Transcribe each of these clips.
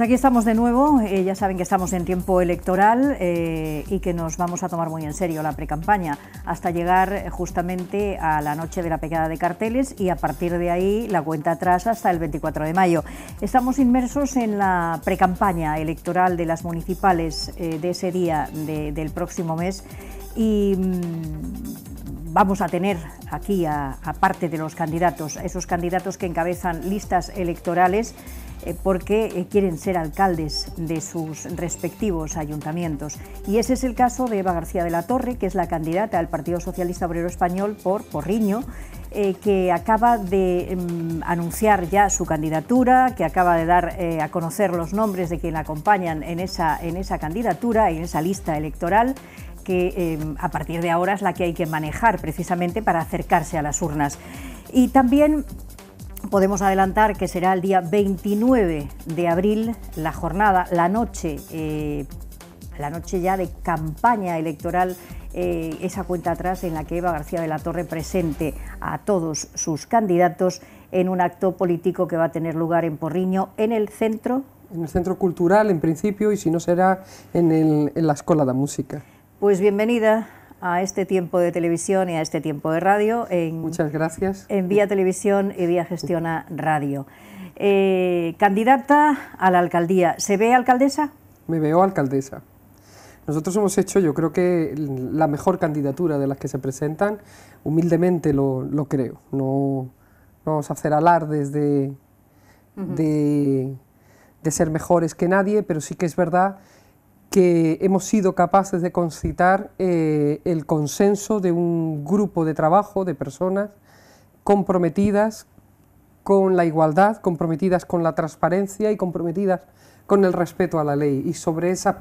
Pues aquí estamos de nuevo, eh, ya saben que estamos en tiempo electoral eh, y que nos vamos a tomar muy en serio la precampaña, hasta llegar eh, justamente a la noche de la pegada de carteles y a partir de ahí la cuenta atrás hasta el 24 de mayo. Estamos inmersos en la precampaña electoral de las municipales de ese día del próximo mes y mm, vamos a tener aquí aparte de los candidatos, a esos candidatos que encabezan listas electorales eh, porque eh, quieren ser alcaldes de sus respectivos ayuntamientos. Y ese es el caso de Eva García de la Torre, que es la candidata al Partido Socialista Obrero Español por Porriño. Eh, que acaba de mm, anunciar ya su candidatura, que acaba de dar a conocer los nombres de quien la acompañan en esa, en esa candidatura, en esa lista electoral que em, a partir de ahora es la que hay que manejar precisamente para acercarse a las urnas. Y también podemos adelantar que será el día 29 de abril la jornada, la noche, eh, la noche ya de campaña electoral. Eh, esa cuenta atrás en la que Eva García de la Torre presente a todos sus candidatos en un acto político que va a tener lugar en Porriño, en el centro. En el centro cultural, en principio, y si no será en, en la Escuela de Música. Pues bienvenida, a este tiempo de televisión y a este tiempo de radio. En, Muchas gracias. En Vía Televisión y Vía Gestiona Radio. Eh, candidata a la alcaldía, ¿se ve alcaldesa? Me veo alcaldesa. Nosotros hemos hecho, yo creo que la mejor candidatura de las que se presentan, humildemente lo, creo. No, vamos a hacer alardes de, de ser mejores que nadie, pero sí que es verdad que hemos sido capaces de concitar eh, el consenso de un grupo de trabajo de personas comprometidas con la igualdad, comprometidas con la transparencia y comprometidas con el respeto a la ley. Y sobre esas,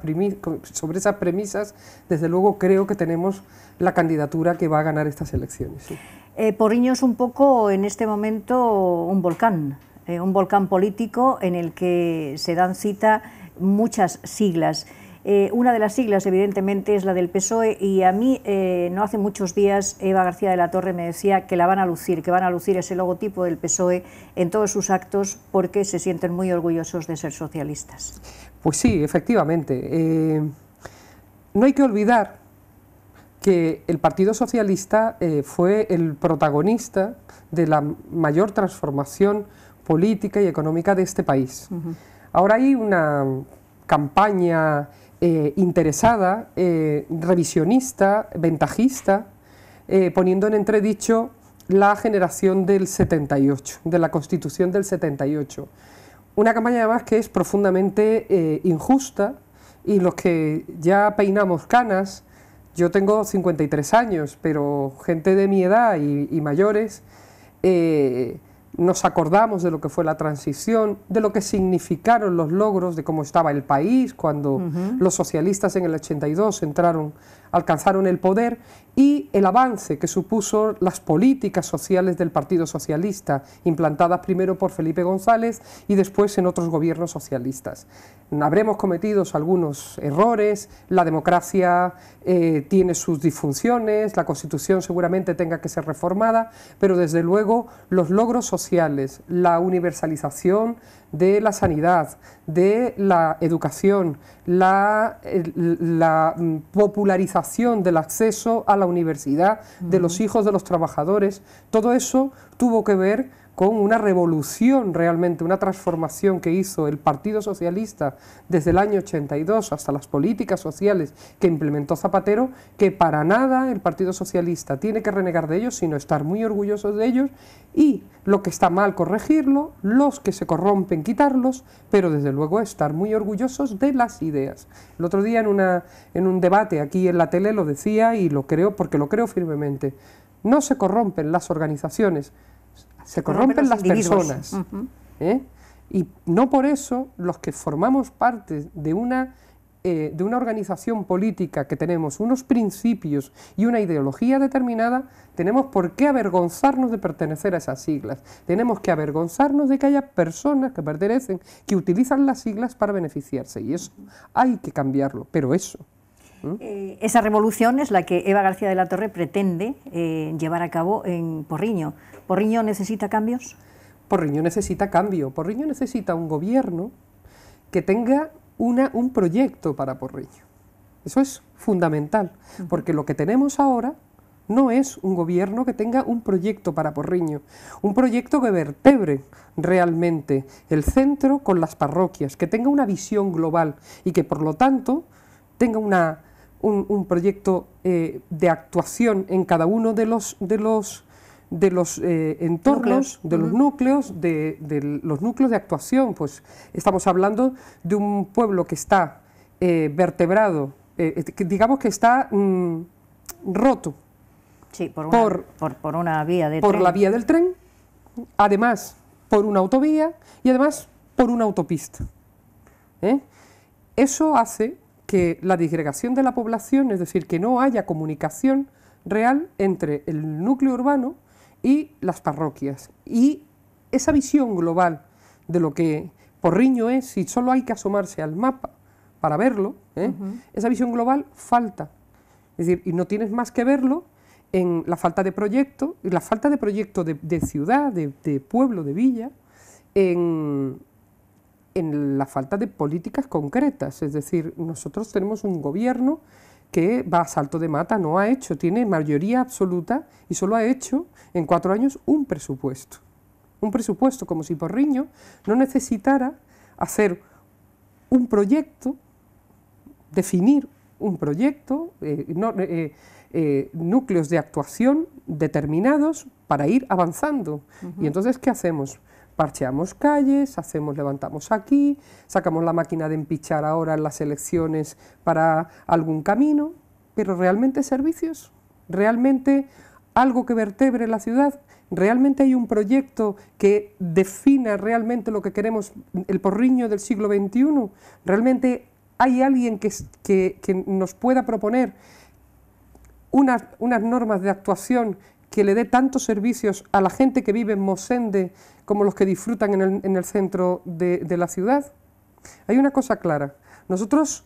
premisas, desde luego, creo que tenemos la candidatura que va a ganar estas elecciones. Eh, Porriño es un poco, en este momento, un volcán, eh, un volcán político en el que se dan cita muchas siglas. Eh, una de las siglas, evidentemente, es la del PSOE y a mí eh, no hace muchos días Eva García de la Torre me decía que la van a lucir, que van a lucir ese logotipo del PSOE en todos sus actos porque se sienten muy orgullosos de ser socialistas. Pues sí, efectivamente. Eh, no hay que olvidar que el Partido Socialista fue el protagonista de la mayor transformación política y económica de este país. Ahora hay una campaña eh, interesada, eh, revisionista, ventajista, eh, poniendo en entredicho la generación del 78, de la Constitución del 78. Una campaña además que es profundamente injusta y los que ya peinamos canas, yo tengo 53 años, pero gente de mi edad y, mayores, nos acordamos de lo que fue la transición, de lo que significaron los logros, de cómo estaba el país cuando los socialistas en el 82 entraron alcanzaron el poder y el avance que supuso las políticas sociales del Partido Socialista, implantadas primero por Felipe González y después en otros gobiernos socialistas. Habremos cometido algunos errores, la democracia eh, tiene sus disfunciones, la Constitución seguramente tenga que ser reformada, pero desde luego los logros sociales, la universalización de la sanidad, de la educación, la, mm, popularización del acceso a la universidad de los hijos de los trabajadores, todo eso tuvo que ver con una revolución realmente, una transformación que hizo el Partido Socialista desde el año 82 hasta las políticas sociales que implementó Zapatero, que para nada el Partido Socialista tiene que renegar de ellos, sino estar muy orgullosos de ellos y lo que está mal corregirlo, los que se corrompen quitarlos, pero desde luego estar muy orgullosos de las ideas. El otro día en, en un debate aquí en la tele lo decía y lo creo porque lo creo firmemente. No se corrompen las organizaciones, se corrompen las personas. ¿eh? Y no por eso los que formamos parte de una, eh, de una organización política que tenemos unos principios y una ideología determinada, tenemos por qué avergonzarnos de pertenecer a esas siglas. Tenemos que avergonzarnos de que haya personas que pertenecen, que utilizan las siglas para beneficiarse. Y eso hay que cambiarlo, pero eso ¿Mm? Eh, esa revolución es la que Eva García de la Torre pretende eh, llevar a cabo en Porriño. ¿Porriño necesita cambios? Porriño necesita cambio. Porriño necesita un gobierno que tenga una, un proyecto para Porriño. Eso es fundamental, porque lo que tenemos ahora no es un gobierno que tenga un proyecto para Porriño, un proyecto que vertebre realmente el centro con las parroquias, que tenga una visión global y que por lo tanto tenga una un, proyecto eh, de actuación en cada uno de los, de los, de los eh, entornos, de los núcleos, de, los núcleos de actuación. Pues estamos hablando de un pueblo que está eh, vertebrado, digamos que está mm, roto. por, una, vía Por la vía del tren, además por una autovía y además por una autopista. Eso hace que la disgregación de la población, es decir, que no haya comunicación real entre el núcleo urbano y las parroquias. Y esa visión global de lo que Porriño es, si solo hay que asomarse al mapa para verlo, ¿eh? esa visión global falta. Es decir, y no tienes más que verlo en la falta de proyecto, y la falta de proyecto de, ciudad, de, de, pueblo, de villa, en, en la falta de políticas concretas. Es decir, nosotros tenemos un gobierno que va a salto de mata, no ha hecho, tiene mayoría absoluta y solo ha hecho en cuatro años un presupuesto. Un presupuesto como si Porriño no necesitara hacer un proyecto, definir un proyecto, eh, eh, eh, núcleos de actuación determinados para ir avanzando. Y entonces, ¿qué hacemos? parcheamos calles, hacemos, levantamos aquí, sacamos la máquina de empichar ahora en las elecciones para algún camino, pero realmente servicios, realmente algo que vertebre la ciudad, realmente hay un proyecto que defina realmente lo que queremos, el porriño del siglo XXI, realmente hay alguien que, nos pueda proponer unas, unas normas de actuación que le dé tantos servicios a la gente que vive en Mosende como los que disfrutan en el, en el centro de, la ciudad? Hay una cosa clara. Nosotros,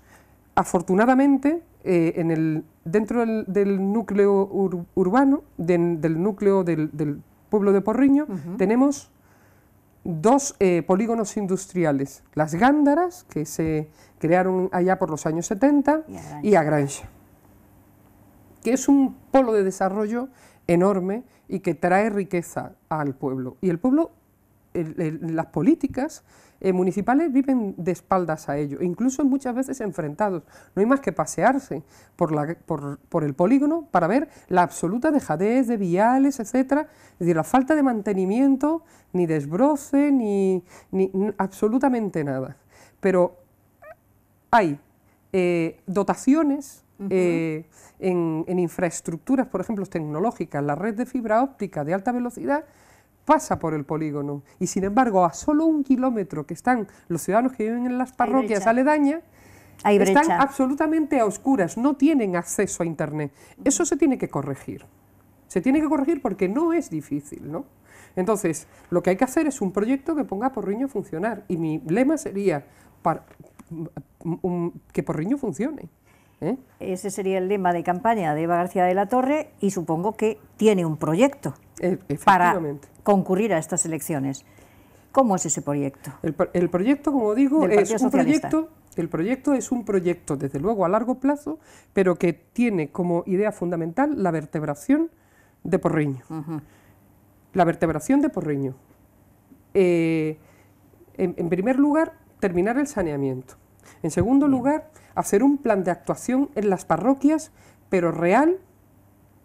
afortunadamente, eh, en el, dentro del, núcleo urbano, del núcleo del, pueblo de Porriño, tenemos dos eh, polígonos industriales, las Gándaras, que se crearon allá por los años 70, y Agranja, que es un polo de desarrollo enorme y que trae riqueza al pueblo. Y el pueblo, las políticas eh, municipales viven de espaldas a ello, incluso muchas veces enfrentados. No hay más que pasearse por, por, el polígono para ver la absoluta dejadez de viales, etcétera, es la falta de mantenimiento, ni desbroce, ni, absolutamente nada. Pero hay eh, dotaciones eh, en, infraestructuras, por ejemplo, tecnológicas. La red de fibra óptica de alta velocidad pasa por el polígono y, sin embargo, a solo un kilómetro que están los ciudadanos que viven en las parroquias aledañas, están absolutamente a oscuras, no tienen acceso a Internet. Eso se tiene que corregir. Se tiene que corregir porque no es difícil, ¿no? Entonces, lo que hay que hacer es un proyecto que ponga a Porriño a funcionar. Y mi lema sería para, que Porriño funcione. ¿eh? Ese sería el lema de campaña de Eva García de la Torre y supongo que tiene un proyecto e-, para concurrir a estas elecciones. ¿Cómo es ese proyecto? El, proyecto, como digo, es un proyecto, el proyecto es un proyecto, desde luego, a largo plazo, pero que tiene como idea fundamental la vertebración de Porriño. La vertebración de Porriño. Eh, en primer lugar, terminar el saneamiento en segundo lugar, hacer un plan de actuación en las parroquias, pero real,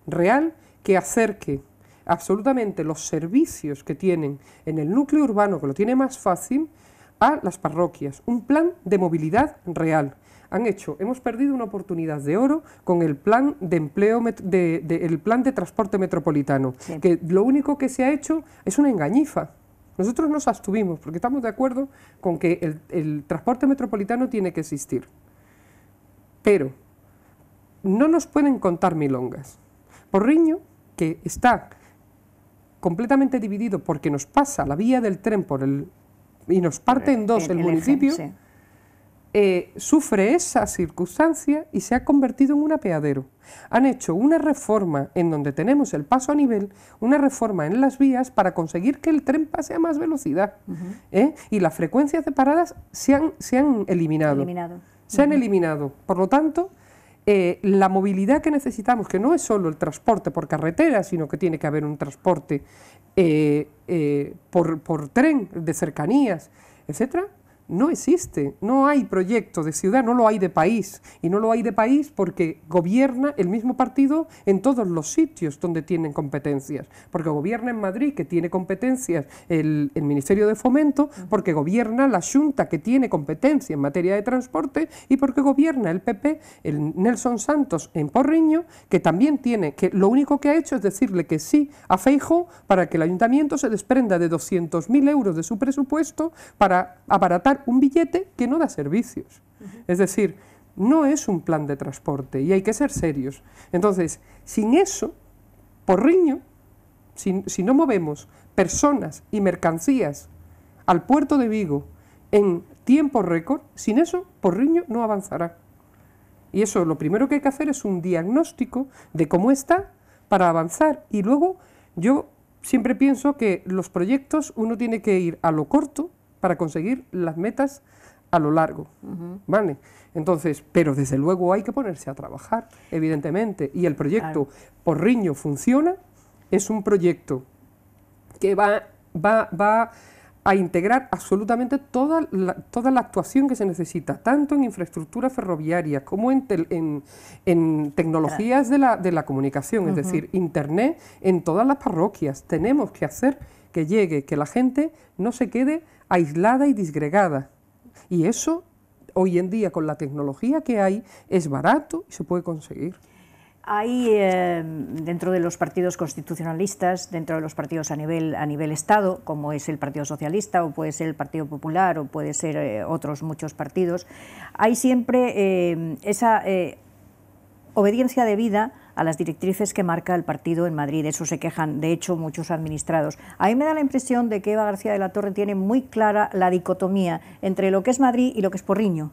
real, que acerque absolutamente los servicios que tienen en el núcleo urbano, que lo tiene más fácil, a las parroquias. Un plan de movilidad real. Han hecho, hemos perdido una oportunidad de oro con el plan de empleo, de, el plan de transporte metropolitano, que lo único que se ha hecho es una engañifa. Nosotros nos abstuvimos porque estamos de acuerdo con que el, transporte metropolitano tiene que existir. Pero no nos pueden contar milongas. Porriño, que está completamente dividido porque nos pasa la vía del tren por el y nos parte en dos el, municipio, eh, sufre esa circunstancia y se ha convertido en un apeadero. Han hecho una reforma en donde tenemos el paso a nivel, una reforma en las vías para conseguir que el tren pase a más velocidad. ¿eh? Y las frecuencias de paradas se han, eliminado. Se han eliminado. Por lo tanto, eh, la movilidad que necesitamos, que no es solo el transporte por carretera, sino que tiene que haber un transporte por, por, tren, de cercanías, etcétera, no existe, no hay proyecto de ciudad, no lo hay de país. Y no lo hay de país porque gobierna el mismo partido en todos los sitios donde tienen competencias. Porque gobierna en Madrid, que tiene competencias el, Ministerio de Fomento, porque gobierna la Junta, que tiene competencia en materia de transporte, y porque gobierna el PP, el Nelson Santos en Porriño, que también tiene, que lo único que ha hecho es decirle que sí a Feijo para que el ayuntamiento se desprenda de 200.000 euros de su presupuesto para abaratar un billete que no da servicios. Es decir, no es un plan de transporte y hay que ser serios. Entonces, sin eso, porriño, si, si no movemos personas y mercancías al puerto de Vigo en tiempo récord, sin eso, porriño no avanzará. Y eso lo primero que hay que hacer es un diagnóstico de cómo está para avanzar. Y luego yo siempre pienso que los proyectos uno tiene que ir a lo corto, para conseguir las metas a lo largo, ¿vale? Entonces, pero desde luego hay que ponerse a trabajar, evidentemente, y el proyecto Porriño Funciona es un proyecto que va, va, a integrar absolutamente toda la, toda la actuación que se necesita, tanto en infraestructura ferroviaria como en, tecnologías de la, comunicación, es decir, Internet en todas las parroquias. Tenemos que hacer que llegue, que la gente no se quede aislada y disgregada. Y eso, hoy en día, con la tecnología que hay, es barato y se puede conseguir. Hay eh, dentro de los partidos constitucionalistas, dentro de los partidos a nivel, a nivel Estado, como es el Partido Socialista o puede ser el Partido Popular o puede ser eh, otros muchos partidos, hay siempre eh, esa obediencia debida a las directrices que marca el partido en Madrid. Eso se quejan, de hecho, muchos administrados. A mí me da la impresión de que Eva García de la Torre tiene muy clara la dicotomía entre lo que es Madrid y lo que es Porriño.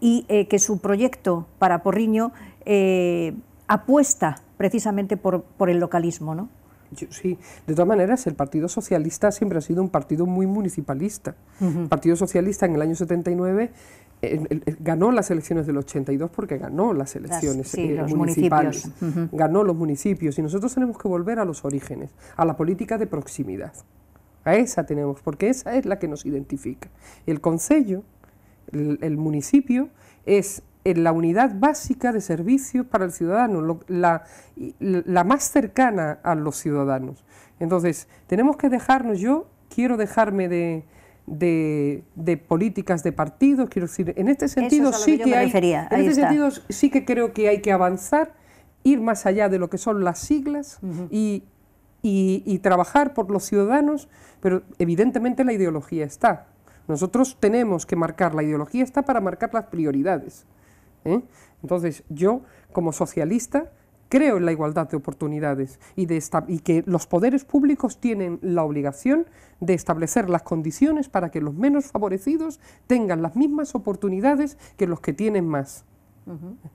Y eh, que su proyecto para Porriño eh, apuesta precisamente por, el localismo, ¿no? sí, de todas maneras, el Partido Socialista siempre ha sido un partido muy municipalista. El Partido Socialista en el año 79 ganó las elecciones del 82 porque ganó las elecciones eh, municipales, ganó los municipios y nosotros tenemos que volver a los orígenes, a la política de proximidad. A esa tenemos, porque esa es la que nos identifica. El consejo, el, municipio, es eh, la unidad básica de servicios para el ciudadano, la más cercana a los ciudadanos. Entonces, tenemos que dejarnos, yo quiero dejarme de, de, políticas de partidos. Quiero decir, en este sentido sí que, hay, en este sentido sí que creo que hay que avanzar, ir más allá de lo que son las siglas y, trabajar por los ciudadanos, pero evidentemente la ideología está. Nosotros tenemos que marcar, la ideología está para marcar las prioridades. ¿eh? Entonces yo, como socialista, creo en la igualdad de oportunidades y, de y, que los poderes públicos tienen la obligación de establecer las condiciones para que los menos favorecidos tengan las mismas oportunidades que los que tienen más.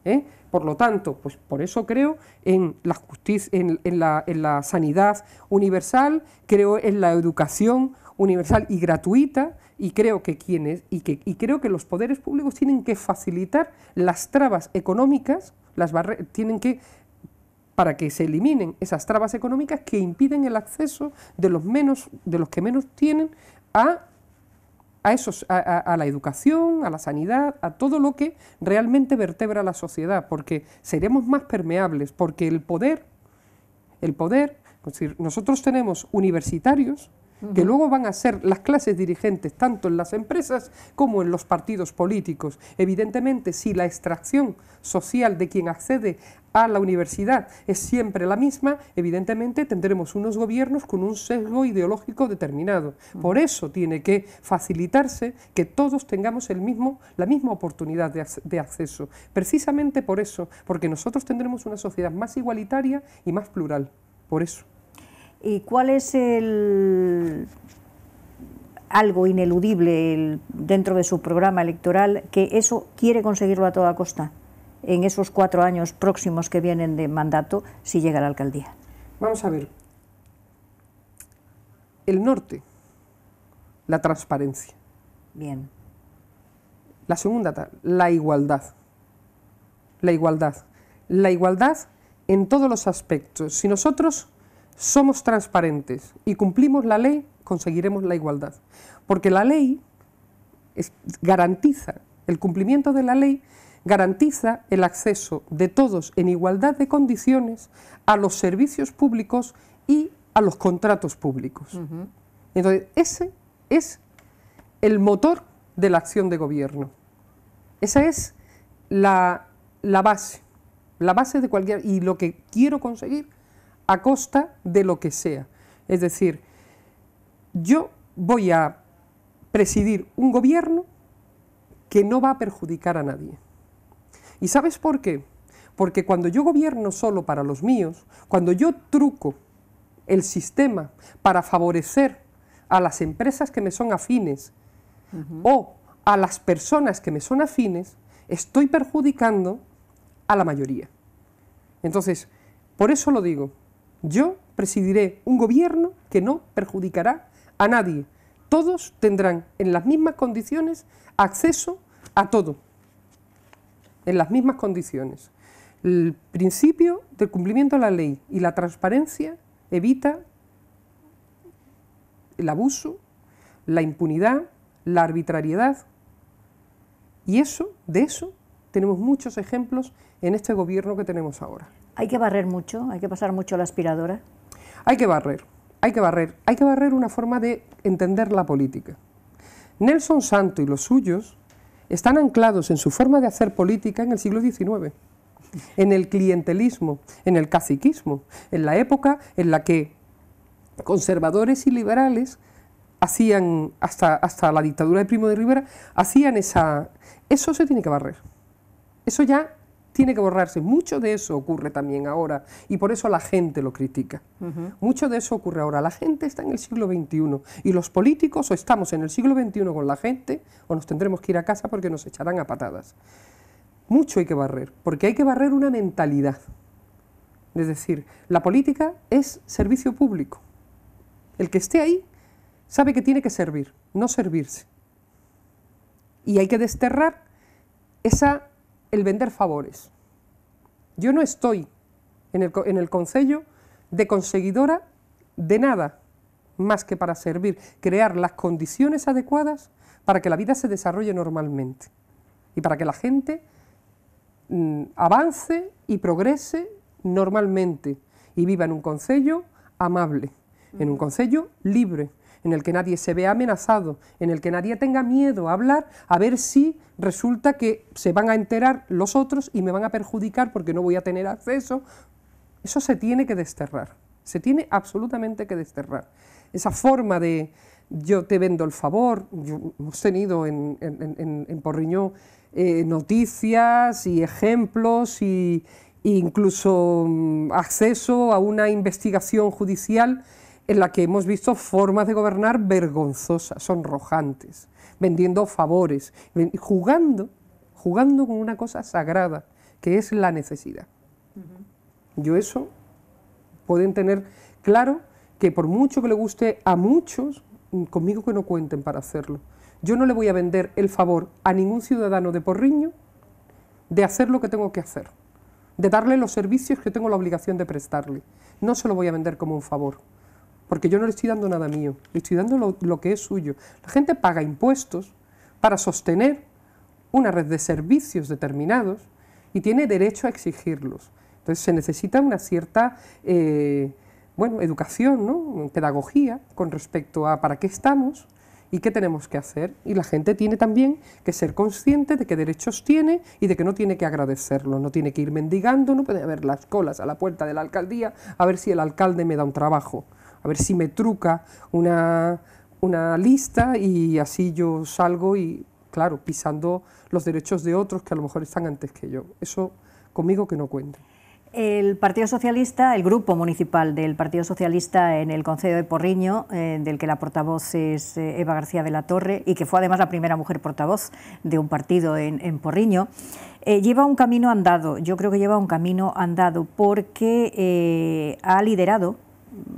¿Eh? Por lo tanto, pues por eso creo en la justicia, en, la, sanidad universal, creo en la educación universal y gratuita, y creo que quienes y que creo que los poderes públicos tienen que facilitar las trabas económicas, las tienen que para que se eliminen esas trabas económicas que impiden el acceso de los menos, de los que menos tienen a esos, a, la educación, a la sanidad, a todo lo que realmente vertebra la sociedad, porque seremos más permeables, porque el poder, el poder, nosotros tenemos universitarios que luego van a ser las clases dirigentes tanto en las empresas como en los partidos políticos. Evidentemente, si la extracción social de quien accede a la universidad es siempre la misma, evidentemente tendremos unos gobiernos con un sesgo ideológico determinado. Por eso tiene que facilitarse que todos tengamos el mismo, la misma oportunidad de acceso. Precisamente por eso, porque nosotros tendremos una sociedad más igualitaria y más plural. Por eso. ¿Y cuál es el algo ineludible dentro de su programa electoral que eso quiere conseguirlo a toda costa en esos cuatro años próximos que vienen de mandato si llega a la alcaldía? Vamos a ver. El norte, la transparencia. Bien. La segunda, la igualdad. La igualdad. La igualdad en todos los aspectos. Si nosotros somos transparentes y cumplimos la ley, conseguiremos la igualdad. Porque la ley garantiza, el cumplimiento de la ley garantiza el acceso de todos en igualdad de condiciones a los servicios públicos y a los contratos públicos. Entonces, ese es el motor de la acción de gobierno. Esa es la, la base, la base de cualquier... Y lo que quiero conseguir a costa de lo que sea. Es decir, yo voy a presidir un gobierno que no va a perjudicar a nadie. ¿Y sabes por qué? Porque cuando yo gobierno solo para los míos, cuando yo truco el sistema para favorecer a las empresas que me son afines o a las personas que me son afines, estoy perjudicando a la mayoría. Entonces, por eso lo digo, yo presidiré un gobierno que no perjudicará a nadie. Todos tendrán en las mismas condiciones acceso a todo. En las mismas condiciones. El principio del cumplimiento de la ley y la transparencia evita el abuso, la impunidad, la arbitrariedad. Y eso, de eso, tenemos muchos ejemplos en este gobierno que tenemos ahora. ¿Hay que barrer mucho? ¿Hay que pasar mucho la aspiradora? Hay que barrer, hay que barrer. Hay que barrer una forma de entender la política. Nelson Santo y los suyos están anclados en su forma de hacer política en el siglo XIX, en el clientelismo, en el caciquismo, en la época en la que conservadores y liberales hacían, hasta, hasta la dictadura de Primo de Rivera, hacían esa... Eso se tiene que barrer. Eso ya tiene que borrarse. Mucho de eso ocurre también ahora y por eso la gente lo critica. Mucho de eso ocurre ahora. La gente está en el siglo XXI y los políticos o estamos en el siglo XXI con la gente o nos tendremos que ir a casa porque nos echarán a patadas. Mucho hay que barrer, porque hay que barrer una mentalidad. Es decir, la política es servicio público. El que esté ahí sabe que tiene que servir, no servirse. Y hay que desterrar esa el vender favores. Yo no estoy en el, en de conseguidora de nada más que para servir, crear las condiciones adecuadas para que la vida se desarrolle normalmente y para que la gente mm, avance y progrese normalmente y viva en un concello amable, en un concello libre, en el que nadie se vea amenazado, en el que nadie tenga miedo a hablar, a ver si resulta que se van a enterar los otros y me van a perjudicar porque no voy a tener acceso. Eso se tiene que desterrar, se tiene absolutamente que desterrar. Esa forma de yo te vendo el favor, hemos tenido en, en, Porriño eh, noticias y ejemplos y, e incluso mm, acceso a una investigación judicial en la que hemos visto formas de gobernar vergonzosas, sonrojantes, vendiendo favores, jugando, jugando con una cosa sagrada, que es la necesidad. Yo eso pueden tener claro que por mucho que le guste a muchos, mm, conmigo que no cuenten para hacerlo. Yo no le voy a vender el favor a ningún ciudadano de Porriño de hacer lo que tengo que hacer, de darle los servicios que tengo la obligación de prestarle. No se lo voy a vender como un favor porque yo no le estoy dando nada mío, le estoy dando lo, que es suyo. La gente paga impuestos para sostener una red de servicios determinados y tiene derecho a exigirlos. Entonces se necesita una cierta eh, bueno, educación, pedagogía con respecto a para qué estamos y qué tenemos que hacer. Y la gente tiene también que ser consciente de qué derechos tiene y de que no tiene que agradecerlo, no tiene que ir mendigando, no puede haber las colas a la puerta de la alcaldía a ver si el alcalde me da un trabajo a ver si me truca una, lista y así yo salgo y, claro, pisando los derechos de otros que a lo mejor están antes que yo. Eso conmigo que no cuente. El Partido Socialista, el grupo municipal del Partido Socialista en el Concejo de Porriño, eh, del que la portavoz es eh, Eva García de la Torre y que fue además la primera mujer portavoz de un partido en, Porriño, eh, lleva un camino andado, yo creo que lleva un camino andado porque ha liderado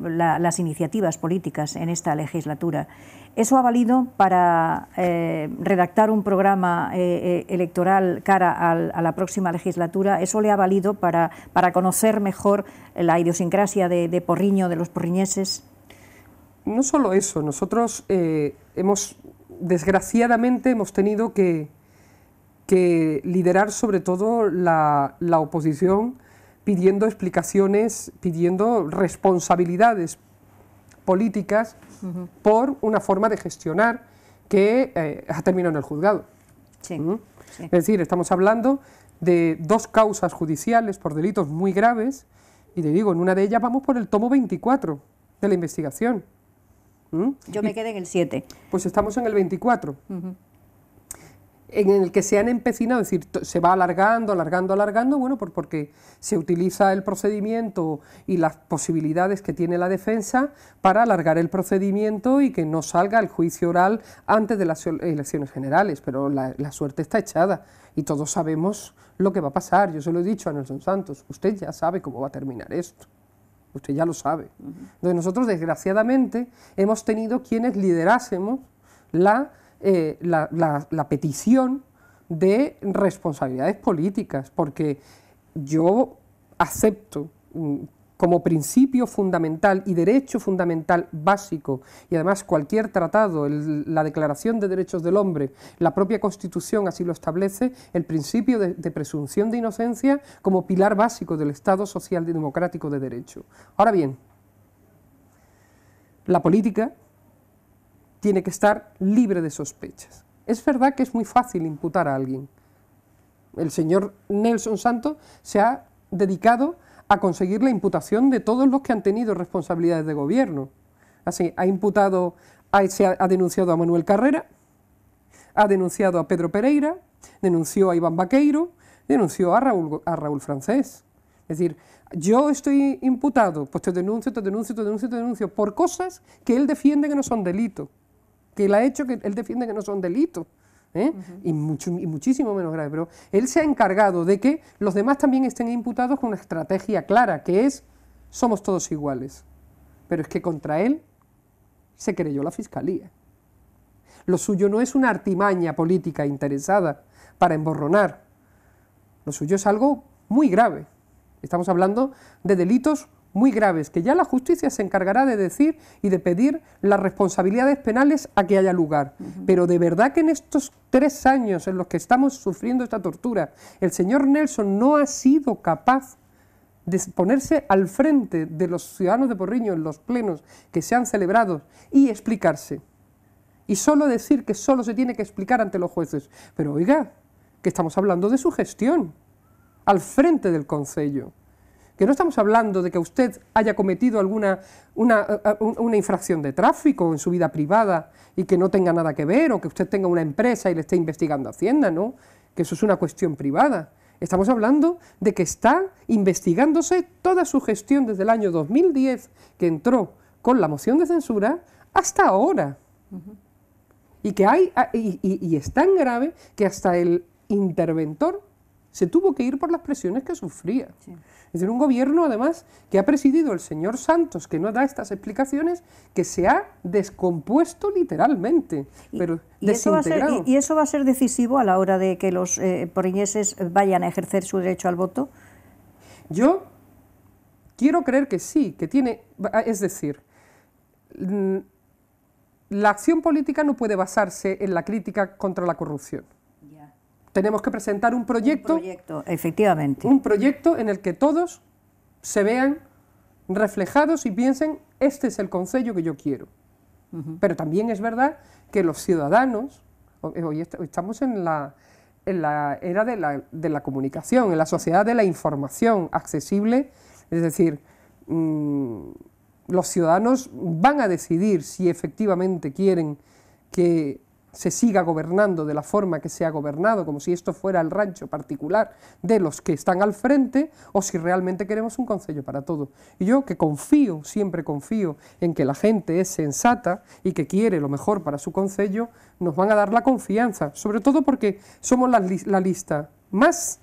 las iniciativas políticas en esta legislatura. Eso ha valido para eh, redactar un programa eh, eh, electoral cara a la próxima legislatura, eso le ha valido para, para conocer mejor la idiosincrasia de, Porriño, de los porriñeses. No solo eso, nosotros hemos, desgraciadamente, hemos tenido que, liderar sobre todo la, la oposición pidiendo explicaciones, pidiendo responsabilidades políticas por una forma de gestionar que eh, ha terminado en el juzgado. ¿Mm? Es decir, estamos hablando de dos causas judiciales por delitos muy graves y le digo, en una de ellas vamos por el tomo 24 de la investigación. ¿Mm? Yo me quedé en el 7. Pues estamos en el 24 en el que se han empecinado, es decir, se va alargando, alargando, alargando, bueno, por, porque se utiliza el procedimiento y las posibilidades que tiene la defensa para alargar el procedimiento y que no salga el juicio oral antes de las elecciones generales, pero la, la suerte está echada y todos sabemos lo que va a pasar. Yo se lo he dicho a Nelson Santos, usted ya sabe cómo va a terminar esto. Usted ya lo sabe. Entonces nosotros desgraciadamente hemos tenido quienes liderásemos la eh, la, petición de responsabilidades políticas, porque yo acepto mm, como principio fundamental y derecho fundamental básico, y además cualquier tratado, la Declaración de Derechos del Hombre, la propia Constitución así lo establece, el principio de, de presunción de inocencia como pilar básico del Estado social democrático de derecho. Ahora bien, la política tiene que estar libre de sospechas. Es verdad que es muy fácil imputar a alguien. El señor Nelson Santos se ha dedicado a conseguir la imputación de todos los que han tenido responsabilidades de gobierno. Así, ha imputado, ha, denunciado a Manuel Carrera, ha denunciado a Pedro Pereira, denunció a Iván Vaqueiro, denunció a Raúl, a Raúl Francés. Es decir, yo estoy imputado, pues te denuncio, te denuncio, te denuncio, te denuncio, por cosas que él defiende que no son delito que él ha hecho que él defiende que no son delitos. ¿eh? y, mucho, y muchísimo menos grave, pero él se ha encargado de que los demás también estén imputados con una estrategia clara, que es somos todos iguales. Pero es que contra él se creyó la fiscalía. Lo suyo no es una artimaña política interesada para emborronar. Lo suyo es algo muy grave. Estamos hablando de delitos muy graves que ya la justicia se encargará de decir y de pedir las responsabilidades penales a que haya lugar. Pero de verdad que en estos tres años en los que estamos sufriendo esta tortura, el señor Nelson no ha sido capaz de ponerse al frente de los ciudadanos de Porriño en los plenos que se han celebrado y explicarse. Y solo decir que solo se tiene que explicar ante los jueces. Pero oiga, que estamos hablando de su gestión al frente del Consejo que no estamos hablando de que usted haya cometido alguna eh, eh, una, infracción de tráfico en su vida privada y que no tenga nada que ver, o que usted tenga una empresa y le esté investigando Hacienda, ¿no? Que eso es una cuestión privada. Estamos hablando de que está investigándose toda su gestión desde el año 2010, que entró con la moción de censura, hasta ahora. Y que hay, ah, y, y es tan grave que hasta el interventor se tuvo que ir por las presiones que sufría. Es decir, un gobierno además que ha presidido el señor Santos, que no da estas explicaciones, que se ha descompuesto literalmente, y, pero Eso y, eso va a ser decisivo a la hora de que los eh, porriñeses vayan a ejercer su derecho al voto? Yo quiero creer que sí, que tiene, es decir, mm, la acción política no puede basarse en la crítica contra la corrupción tenemos que presentar un proyecto. efectivamente. Un proyecto en el que todos se vean reflejados y piensen, este es el consejo que yo quiero. Pero también es verdad que los ciudadanos, eh, hoy estamos en la, era de la, comunicación, en la sociedad de la información accesible, es decir, mm, los ciudadanos van a decidir si efectivamente quieren que se siga gobernando de la forma que se ha gobernado, como si esto fuera el rancho particular de los que están al frente, o si realmente queremos un consejo para todos. Y yo que confío, siempre confío en que la gente es sensata y que quiere lo mejor para su consejo nos van a dar la confianza, sobre todo porque somos la, lista más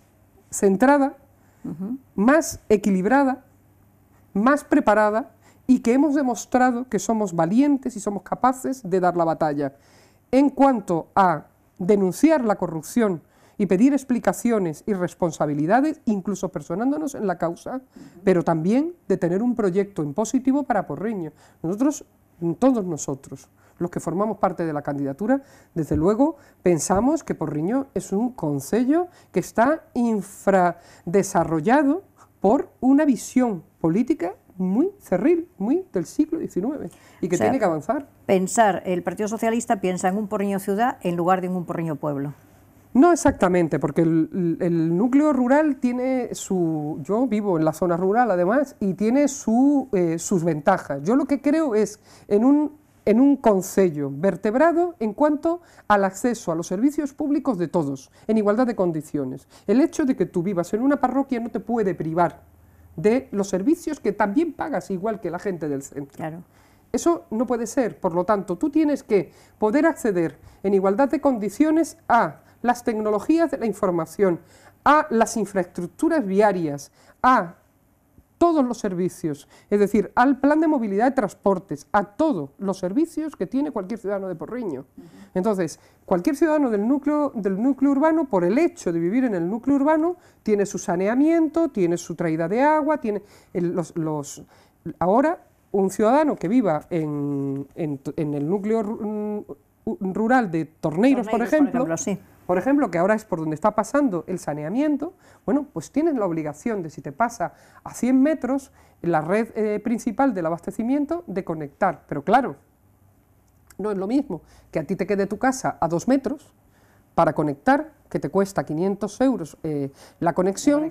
centrada, más equilibrada, más preparada y que hemos demostrado que somos valientes y somos capaces de dar la batalla en cuanto a denunciar la corrupción y pedir explicaciones y responsabilidades, incluso personándonos en la causa, pero también de tener un proyecto impositivo para Porriño. Nosotros, todos nosotros, los que formamos parte de la candidatura, desde luego pensamos que Porriño es un concello que está infradesarrollado por una visión política muy cerril, muy del siglo XIX y que tiene que avanzar. Pensar, el Partido Socialista piensa en un porriño ciudad en lugar de en un porriño pueblo. No exactamente, porque el, núcleo rural tiene su... Yo vivo en la zona rural además y tiene eh, sus ventajas. Yo lo que creo es en un, en un vertebrado en cuanto al acceso a los servicios públicos de todos, en igualdad de condiciones. El hecho de que tú vivas en una parroquia no te puede privar de los servicios que también pagas igual que la gente del centro. Eso no puede ser. Por lo tanto, tú tienes que poder acceder en igualdad de condiciones a las tecnologías de la información, a las infraestructuras viarias, a todos los servicios, es decir, al plan de movilidad de transportes, a todos los servicios que tiene cualquier ciudadano de Porriño. Entonces, cualquier ciudadano del núcleo, del núcleo urbano, por el hecho de vivir en el núcleo urbano, tiene su saneamiento, tiene su traída de agua, tiene los, Ahora, un ciudadano que viva en, el núcleo mm, rural de Torneiros, por ejemplo, por ejemplo, que ahora es por donde está pasando el saneamiento, bueno, pues tienes la obligación de si te pasa a 100 metros la red eh, principal del abastecimiento de conectar. Pero claro, no es lo mismo que a ti te quede tu casa a 2 metros para conectar, que te cuesta 500 euros eh, La conexión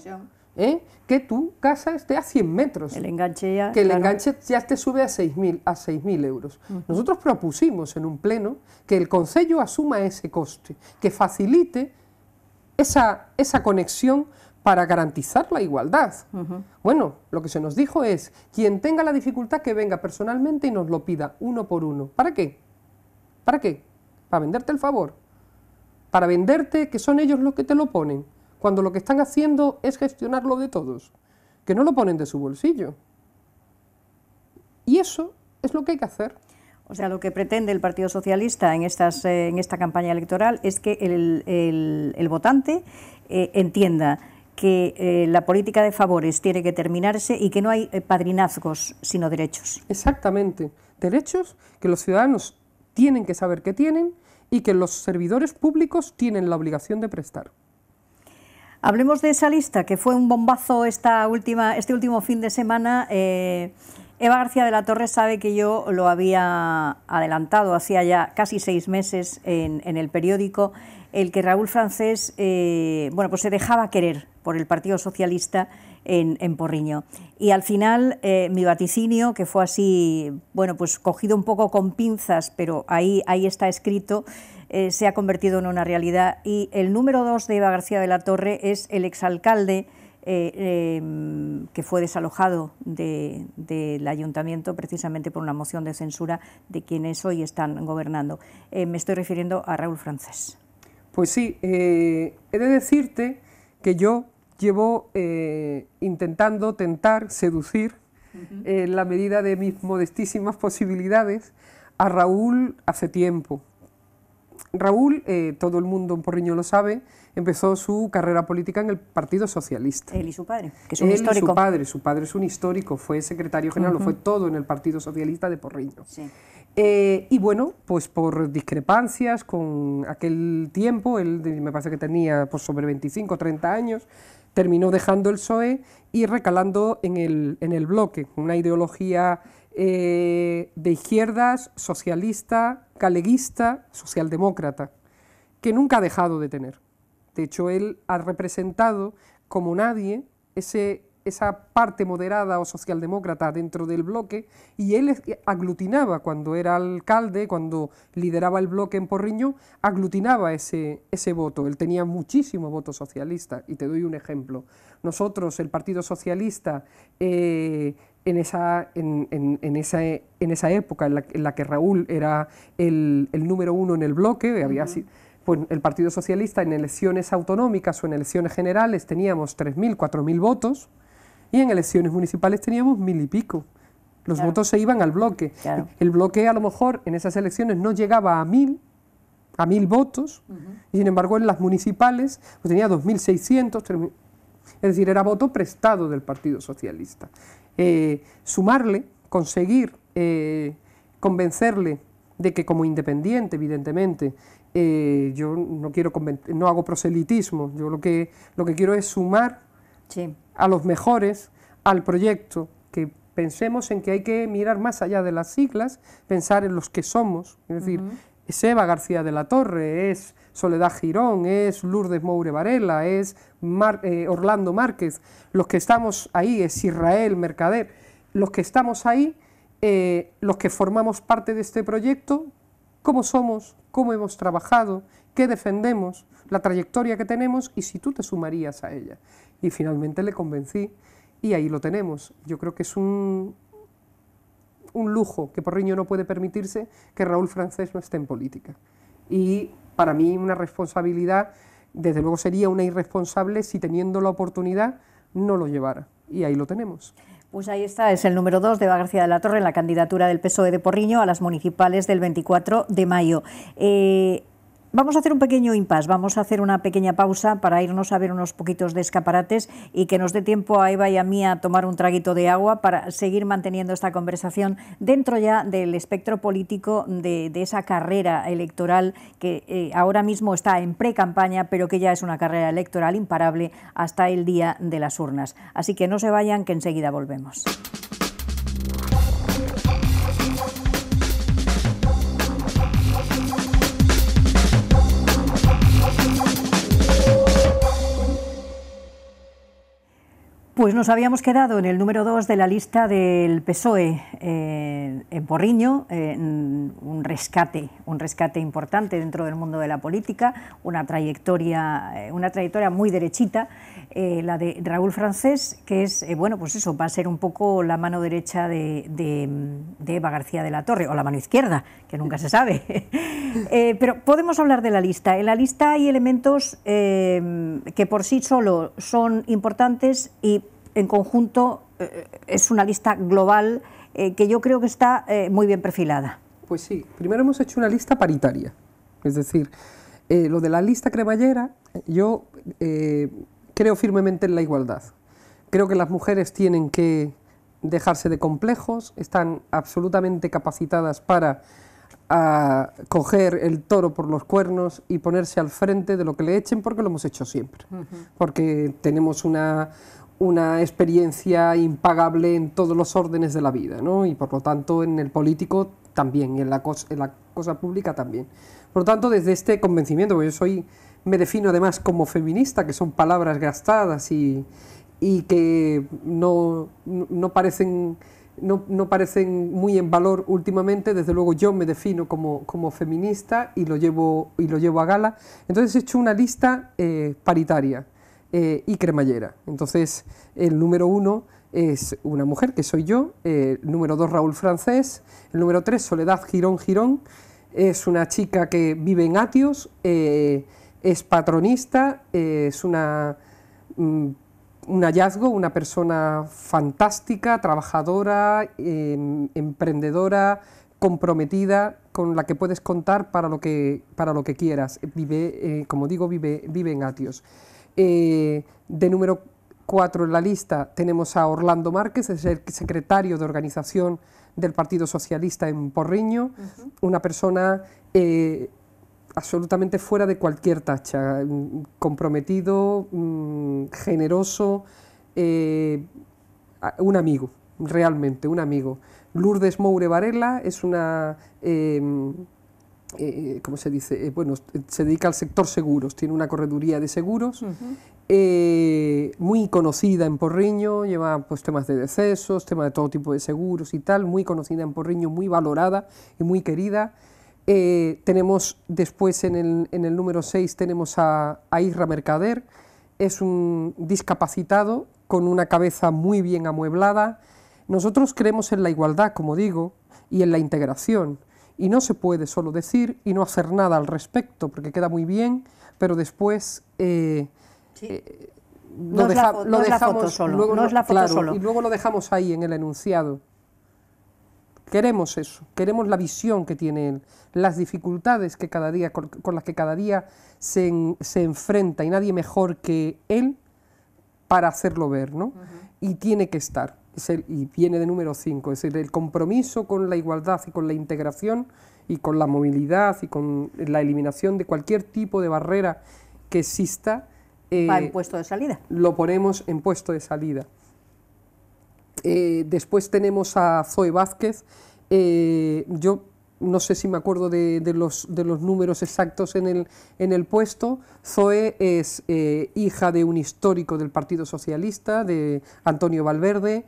¿eh? que tu casa esté a 100 metros. enganche ya. Que el enganche ya te sube a 6.000 a mil euros. Nosotros propusimos en un pleno que el Consejo asuma ese coste, que facilite esa, esa conexión para garantizar la igualdad. Bueno, lo que se nos dijo es, quien tenga la dificultad que venga personalmente y nos lo pida uno por uno. ¿Para qué? ¿Para qué? Para venderte el favor. Para venderte que son ellos los que te lo ponen cuando lo que están haciendo es gestionarlo de todos, que no lo ponen de su bolsillo. Y eso es lo que hay que hacer. O sea, lo que pretende el Partido Socialista en, estas, eh, en esta campaña electoral es que el, votante eh, entienda que eh, la política de favores tiene que terminarse y que no hay padrinazgos, sino derechos. Exactamente, derechos que los ciudadanos tienen que saber que tienen y que los servidores públicos tienen la obligación de prestar. Hablemos de esa lista, que fue un bombazo esta última, este último fin de semana. Eh, Eva García de la Torre sabe que yo lo había adelantado hacía ya casi seis meses en, el periódico, el que Raúl Francés eh, bueno, pues se dejaba querer por el Partido Socialista en, Porriño. Y al final eh, mi vaticinio, que fue así, bueno, pues cogido un poco con pinzas, pero ahí, ahí está escrito, eh, se ha convertido en una realidad. Y el número dos de Eva García de la Torre es el exalcalde eh, em, que fue desalojado del ayuntamiento precisamente por una moción de censura de quienes hoy están gobernando. Eh, me estoy refiriendo a Raúl Francés. Pues sí, he de decirte que yo llevo intentando tentar, seducir, en la medida de mis modestísimas posibilidades, a Raúl hace tiempo. Raúl, eh, todo el mundo en Porriño lo sabe, empezó su carrera política en el Partido Socialista. Él y su padre, que es un Él Y su padre, su padre es un histórico, fue secretario general, lo fue todo en el Partido Socialista de Porriño. Sí. Eh, y bueno, pues por discrepancias con aquel tiempo, él me parece que tenía por sobre 25 o 30 años, terminó dejando el PSOE y recalando en el, en el bloque, una ideología eh, de izquierdas, socialista, caleguista, socialdemócrata, que nunca ha dejado de tener. De hecho, él ha representado como nadie ese, esa parte moderada o socialdemócrata dentro del bloque y él aglutinaba cuando era alcalde, cuando lideraba el bloque en Porriño, aglutinaba ese, ese voto. Él tenía muchísimo voto socialista y te doy un ejemplo. Nosotros, el Partido Socialista, eh, en esa, en, esa, época en la, que Raúl era el, número uno en el bloque, había pues el Partido Socialista en elecciones autonómicas o en elecciones generales teníamos 3.000, 4.000 votos y en elecciones municipales teníamos mil y pico. Los votos se iban al bloque. El bloque a lo mejor en esas elecciones no llegaba a mil, a mil votos, y sin embargo en las municipales pues, tenía 2.600, Es decir, era voto prestado del Partido Socialista. Eh, sumarle, conseguir eh, convencerle de que como independiente, evidentemente, eh, yo no quiero no hago proselitismo, yo lo que, lo que quiero es sumar a los mejores al proyecto, que pensemos en que hay que mirar más allá de las siglas, pensar en los que somos, es decir, es Eva García de la Torre, es Soledad Girón, es Lourdes Moure Varela, es eh, Orlando Márquez, los que estamos ahí, es Israel Mercader, los que estamos ahí, eh, los que formamos parte de este proyecto, cómo somos, cómo hemos trabajado, qué defendemos, la trayectoria que tenemos y si tú te sumarías a ella. Y finalmente le convencí y ahí lo tenemos. Yo creo que es un, un lujo que Porriño no puede permitirse, que Raúl Francés no esté en política. Y para mí una responsabilidad, desde luego sería una irresponsable si teniendo la oportunidad no lo llevara. Y ahí lo tenemos. Pues ahí está, es el número 2 de Eva García de la Torre en la candidatura del PSOE de Porriño a las municipales del 24 de mayo. Eh, Vamos a hacer un pequeño impasse, vamos a hacer una pequeña pausa para irnos a ver unos poquitos de escaparates y que nos dé tiempo a Eva y a mí a tomar un traguito de agua para seguir manteniendo esta conversación dentro ya del espectro político de, esa carrera electoral que eh, ahora mismo está en pre-campaña, pero que ya es una carrera electoral imparable hasta el día de las urnas. Así que no se vayan, que enseguida volvemos. Pues nos habíamos quedado en el número 2 de la lista del PSOE eh, en Porriño, un rescate, un rescate importante dentro del mundo de la política, una trayectoria, eh, una trayectoria muy derechita eh, la de Raúl Francés, que es, eh, bueno, pues eso, va a ser un poco la mano derecha de, Eva García de la Torre, o la mano izquierda, que nunca se sabe. Eh, pero podemos hablar de la lista. En la lista hay elementos que por sí solo son importantes y en conjunto es una lista global que yo creo que está muy bien perfilada. Pues sí, primero hemos hecho una lista paritaria, es decir, lo de la lista cremallera, yo Creo firmemente en la igualdad. Creo que las mujeres tienen que dejarse de complejos, están absolutamente capacitadas para ah, coger el toro por los cuernos y ponerse al frente de lo que le echen porque lo hemos hecho siempre, porque tenemos una, una experiencia impagable en todos los órdenes de la vida, ¿no? y por lo tanto en el político también, en la, cosa, en la cosa pública también. Por lo tanto, desde este convencimiento, porque yo soy me defino además como feminista, que son palabras gastadas y, y que no, no parecen... No, no, parecen muy en valor últimamente, desde luego yo me defino como, como, feminista y lo, llevo, y lo llevo a gala. Entonces he hecho una lista eh, paritaria eh, y cremallera. Entonces el número uno es una mujer, que soy yo, el número dos Raúl Francés, el número tres Soledad Girón Girón, es una chica que vive en Atios, eh, es patronista, eh, es una, mm, un hallazgo, una persona fantástica, trabajadora, em, emprendedora, comprometida, con la que puedes contar para lo que, para lo que quieras. Vive, eh, como digo, vive, vive en Atios. Eh, de número cuatro en la lista tenemos a Orlando Márquez, es el secretario de organización del Partido Socialista en Porriño, una persona absolutamente fuera de cualquier tacha, mm, comprometido, mm, generoso, eh, un amigo, realmente un amigo. Lourdes Moure Varela es una... Eh, eh, ¿Cómo se dice? bueno, se dedica al sector seguros, tiene una correduría de seguros muy conocida en Porriño, lleva pues, temas de decesos, temas de todo tipo de seguros y tal, muy conocida en Porriño, muy valorada y muy querida. Eh, tenemos después en el, en el número 6 tenemos a, Isra Mercader, es un discapacitado con una cabeza muy bien amueblada. Nosotros creemos en la igualdad, como digo, y en la integración. Y no se puede solo decir y no hacer nada al respecto, porque queda muy bien, pero después luego lo dejamos ahí en el enunciado. Queremos eso, queremos la visión que tiene él, las dificultades que cada día, con, las que cada día se, se, enfrenta y nadie mejor que él para hacerlo ver, ¿no? Y tiene que estar, y viene de número 5, es decir, el compromiso con la igualdad y con la integración y con la movilidad y con la eliminación de cualquier tipo de barrera que exista. Eh, puesto de salida. Lo ponemos en puesto de salida. Eh, después tenemos a Zoe Vázquez. Eh, yo no sé si me acuerdo de, los, números exactos en el, puesto. Zoe es eh, hija de un histórico del Partido Socialista, de Antonio Valverde.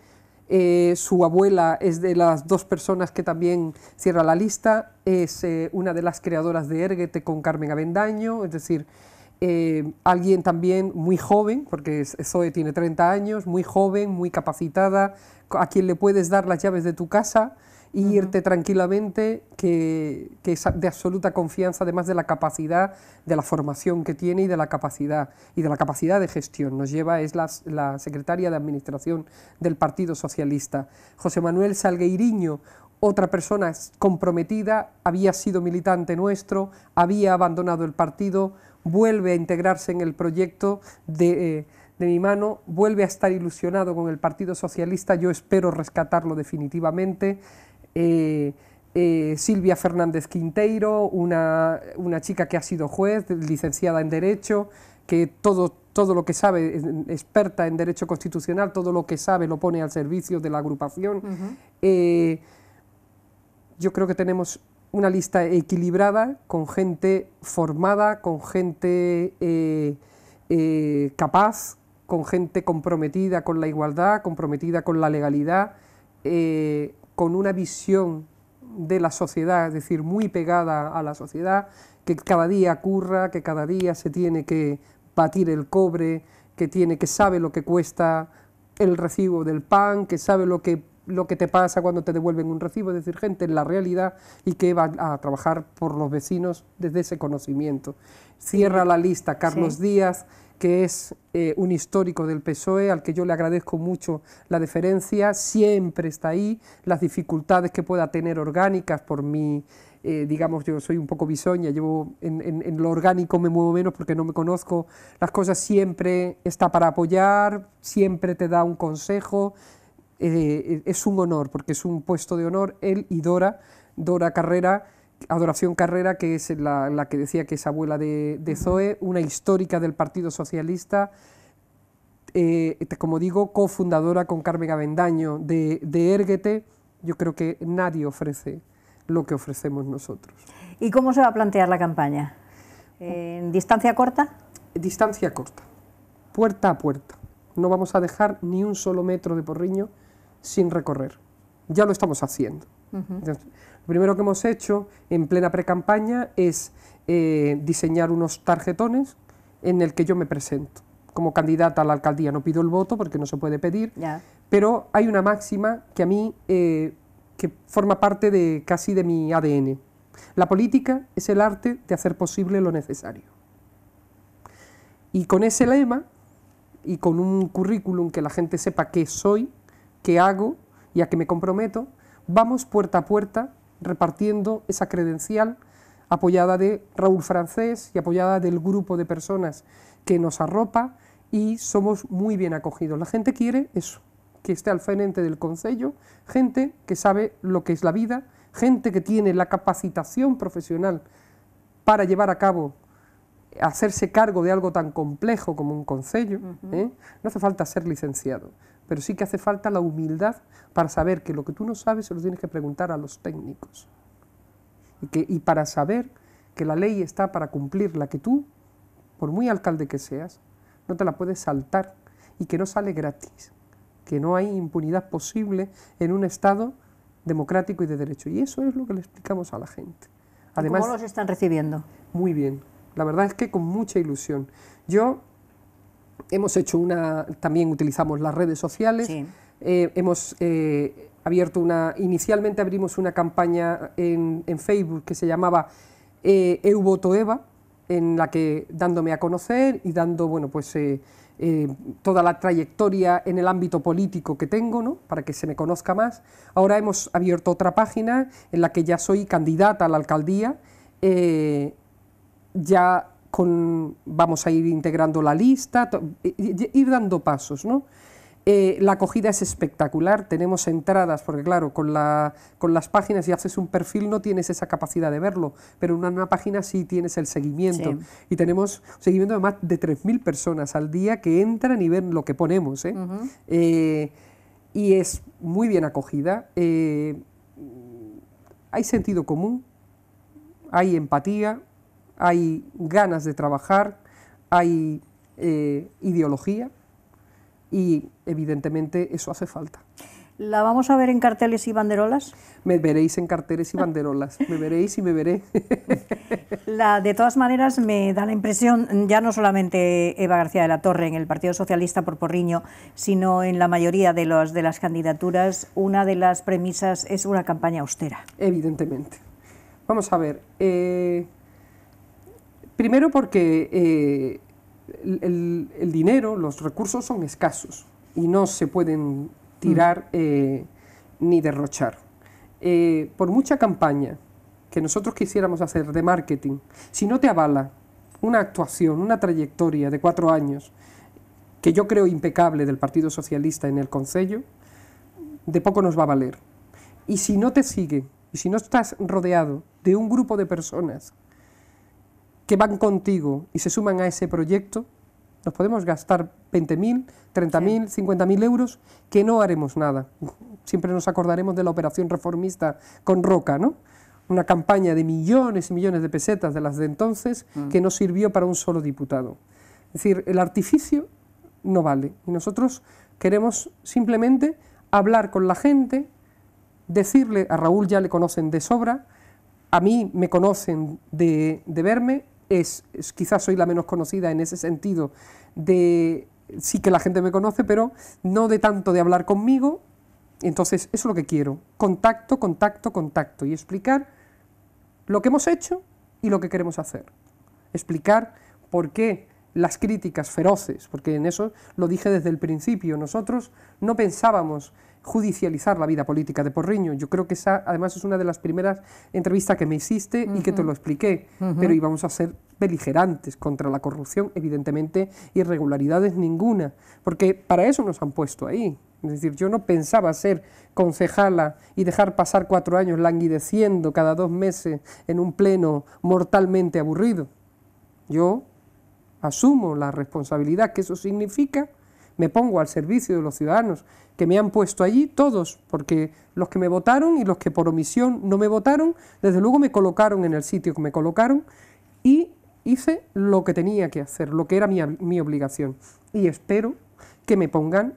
su abuela es de las dos personas que también cierra la lista. Es una de las creadoras de Erguete con Carmen Avendaño, es decir, eh, alguien también muy joven, porque Zoe tiene 30 años, muy joven, muy capacitada, a quien le puedes dar las llaves de tu casa y irte tranquilamente, que, es de absoluta confianza, además de la capacidad, de la formación que tiene y de la capacidad, y de la capacidad de gestión. Nos lleva, es la, la secretaria de Administración del Partido Socialista. José Manuel Salgueiriño, otra persona comprometida, había sido militante nuestro, había abandonado el partido, vuelve a integrarse en el proyecto eh, de, mi mano, vuelve a estar ilusionado con el Partido Socialista, yo espero rescatarlo definitivamente. Eh, eh, Silvia Fernández Quinteiro, una, chica que ha sido juez, licenciada en Derecho, que todo, todo lo que sabe, experta en Derecho Constitucional, todo lo que sabe lo pone al servicio de la agrupación. yo creo que tenemos una lista equilibrada, con gente formada, con gente eh, eh, capaz, con gente comprometida con la igualdad, comprometida con la legalidad, eh, con una visión de la sociedad, es decir, muy pegada a la sociedad, que cada día curra, que cada día se tiene que batir el cobre, que tiene que sabe lo que cuesta el recibo del pan, que sabe lo que lo que te pasa cuando te devuelven un recibo, es decir, gente en la realidad y que va a trabajar por los vecinos desde ese conocimiento. Cierra la lista Carlos Díaz, que es eh, un histórico del PSOE, al que yo le agradezco mucho la deferencia, siempre está ahí, las dificultades que pueda tener orgánicas por mi... Eh, digamos, yo soy un poco bisoña, llevo en, lo orgánico me muevo menos porque no me conozco, las cosas siempre está para apoyar, siempre te da un consejo, eh, eh, es un honor, porque es un puesto de honor, él y Dora, Dora Carrera, Adoración Carrera, que es la, que decía que es abuela de, Zoe, una histórica del Partido Socialista, eh, como digo, cofundadora con Carmen Avendaño de, de yo creo que nadie ofrece lo que ofrecemos nosotros. ¿Y cómo se va a plantear la campaña? ¿En distancia corta? Distancia corta, puerta a puerta. No vamos a dejar ni un solo metro de porriño sin recorrer. Ya lo estamos haciendo. lo primero que hemos hecho en plena precampaña es eh, diseñar unos tarjetones en el que yo me presento como candidata a la alcaldía. No pido el voto porque no se puede pedir, pero hay una máxima que a mí, eh, que forma parte de casi de mi ADN. La política es el arte de hacer posible lo necesario. Y con ese lema y con un currículum que la gente sepa qué soy, que hago y a que me comprometo, vamos puerta a puerta repartiendo esa credencial apoyada de Raúl Francés y apoyada del grupo de personas que nos arropa y somos muy bien acogidos. La gente quiere eso, que esté al frente del Consejo, gente que sabe lo que es la vida, gente que tiene la capacitación profesional para llevar a cabo hacerse cargo de algo tan complejo como un consejo, ¿eh? no hace falta ser licenciado pero sí que hace falta la humildad para saber que lo que tú no sabes se lo tienes que preguntar a los técnicos. Y, que, y para saber que la ley está para cumplir la que tú, por muy alcalde que seas, no te la puedes saltar y que no sale gratis, que no hay impunidad posible en un Estado democrático y de derecho. Y eso es lo que le explicamos a la gente. ¿Cómo los están recibiendo? Muy bien. La verdad es que con mucha ilusión. Yo hemos hecho una, también utilizamos las redes sociales, eh, hemos eh, abierto una, inicialmente abrimos una campaña en, Facebook que se llamaba eh, Eu voto Eva, en la que dándome a conocer y dando, bueno, pues eh, toda la trayectoria en el ámbito político que tengo, ¿no? para que se me conozca más. Ahora hemos abierto otra página en la que ya soy candidata a la alcaldía, ya vamos a ir integrando la lista, ir dando pasos, eh, la acogida es espectacular, tenemos entradas, porque claro, con, con las páginas si haces un perfil no tienes esa capacidad de verlo, pero en una, página sí tienes el seguimiento. Y tenemos seguimiento de más de 3.000 personas al día que entran y ven lo que ponemos. ¿eh? Eh, y es muy bien acogida. hay sentido común, hay empatía, hay ganas de trabajar, hay eh, ideología y evidentemente eso hace falta. ¿La vamos a ver en carteles y banderolas? Me veréis en carteles y banderolas, me veréis y me veré. de todas maneras, me da la impresión, ya no solamente Eva García de la Torre en el Partido Socialista por Porriño, sino en la mayoría de, de las candidaturas, una de las premisas es una campaña austera. Evidentemente. Vamos a ver. Eh, Primero porque eh, el, dinero, los recursos son escasos y no se pueden tirar mm. eh, ni derrochar. Eh, por mucha campaña que nosotros quisiéramos hacer de marketing, si no te avala una actuación, una trayectoria de cuatro años, que yo creo impecable del Partido Socialista en el Consejo, de poco nos va a valer. Y si no te sigue, y si no estás rodeado de un grupo de personas que van contigo y se suman a ese proyecto, nos podemos gastar 20.000, 30.000, 50.000 euros, que no haremos nada. Siempre nos acordaremos de la operación reformista con Roca, ¿no? Una campaña de millones y millones de pesetas de las de entonces mm. que no sirvió para un solo diputado. Es decir, el artificio no vale. Y nosotros queremos simplemente hablar con la gente, decirle, a Raúl ya le conocen de sobra, a mí me conocen de, de verme, es, quizás soy la menos conocida en ese sentido, de sí que la gente me conoce, pero no de tanto de hablar conmigo. Entonces, eso es lo que quiero. Contacto, contacto, contacto. Y explicar lo que hemos hecho y lo que queremos hacer. Explicar por qué las críticas feroces, porque en eso lo dije desde el principio, nosotros no pensábamos judicializar la vida política de Porriño. Yo creo que esa, además, es una de las primeras entrevistas que me hiciste y que te lo expliqué, pero íbamos a ser beligerantes contra la corrupción, evidentemente, irregularidades ninguna, porque para eso nos han puesto ahí. Es decir, yo no pensaba ser concejala y dejar pasar cuatro años languideciendo cada dos meses en un pleno mortalmente aburrido. Yo asumo la responsabilidad que eso significa, me pongo al servicio de los ciudadanos, que me han puesto allí todos, porque los que me votaron y los que por omisión no me votaron, desde luego me colocaron en el sitio que me colocaron y hice lo que tenía que hacer, lo que era mi, obligación. Y espero que me pongan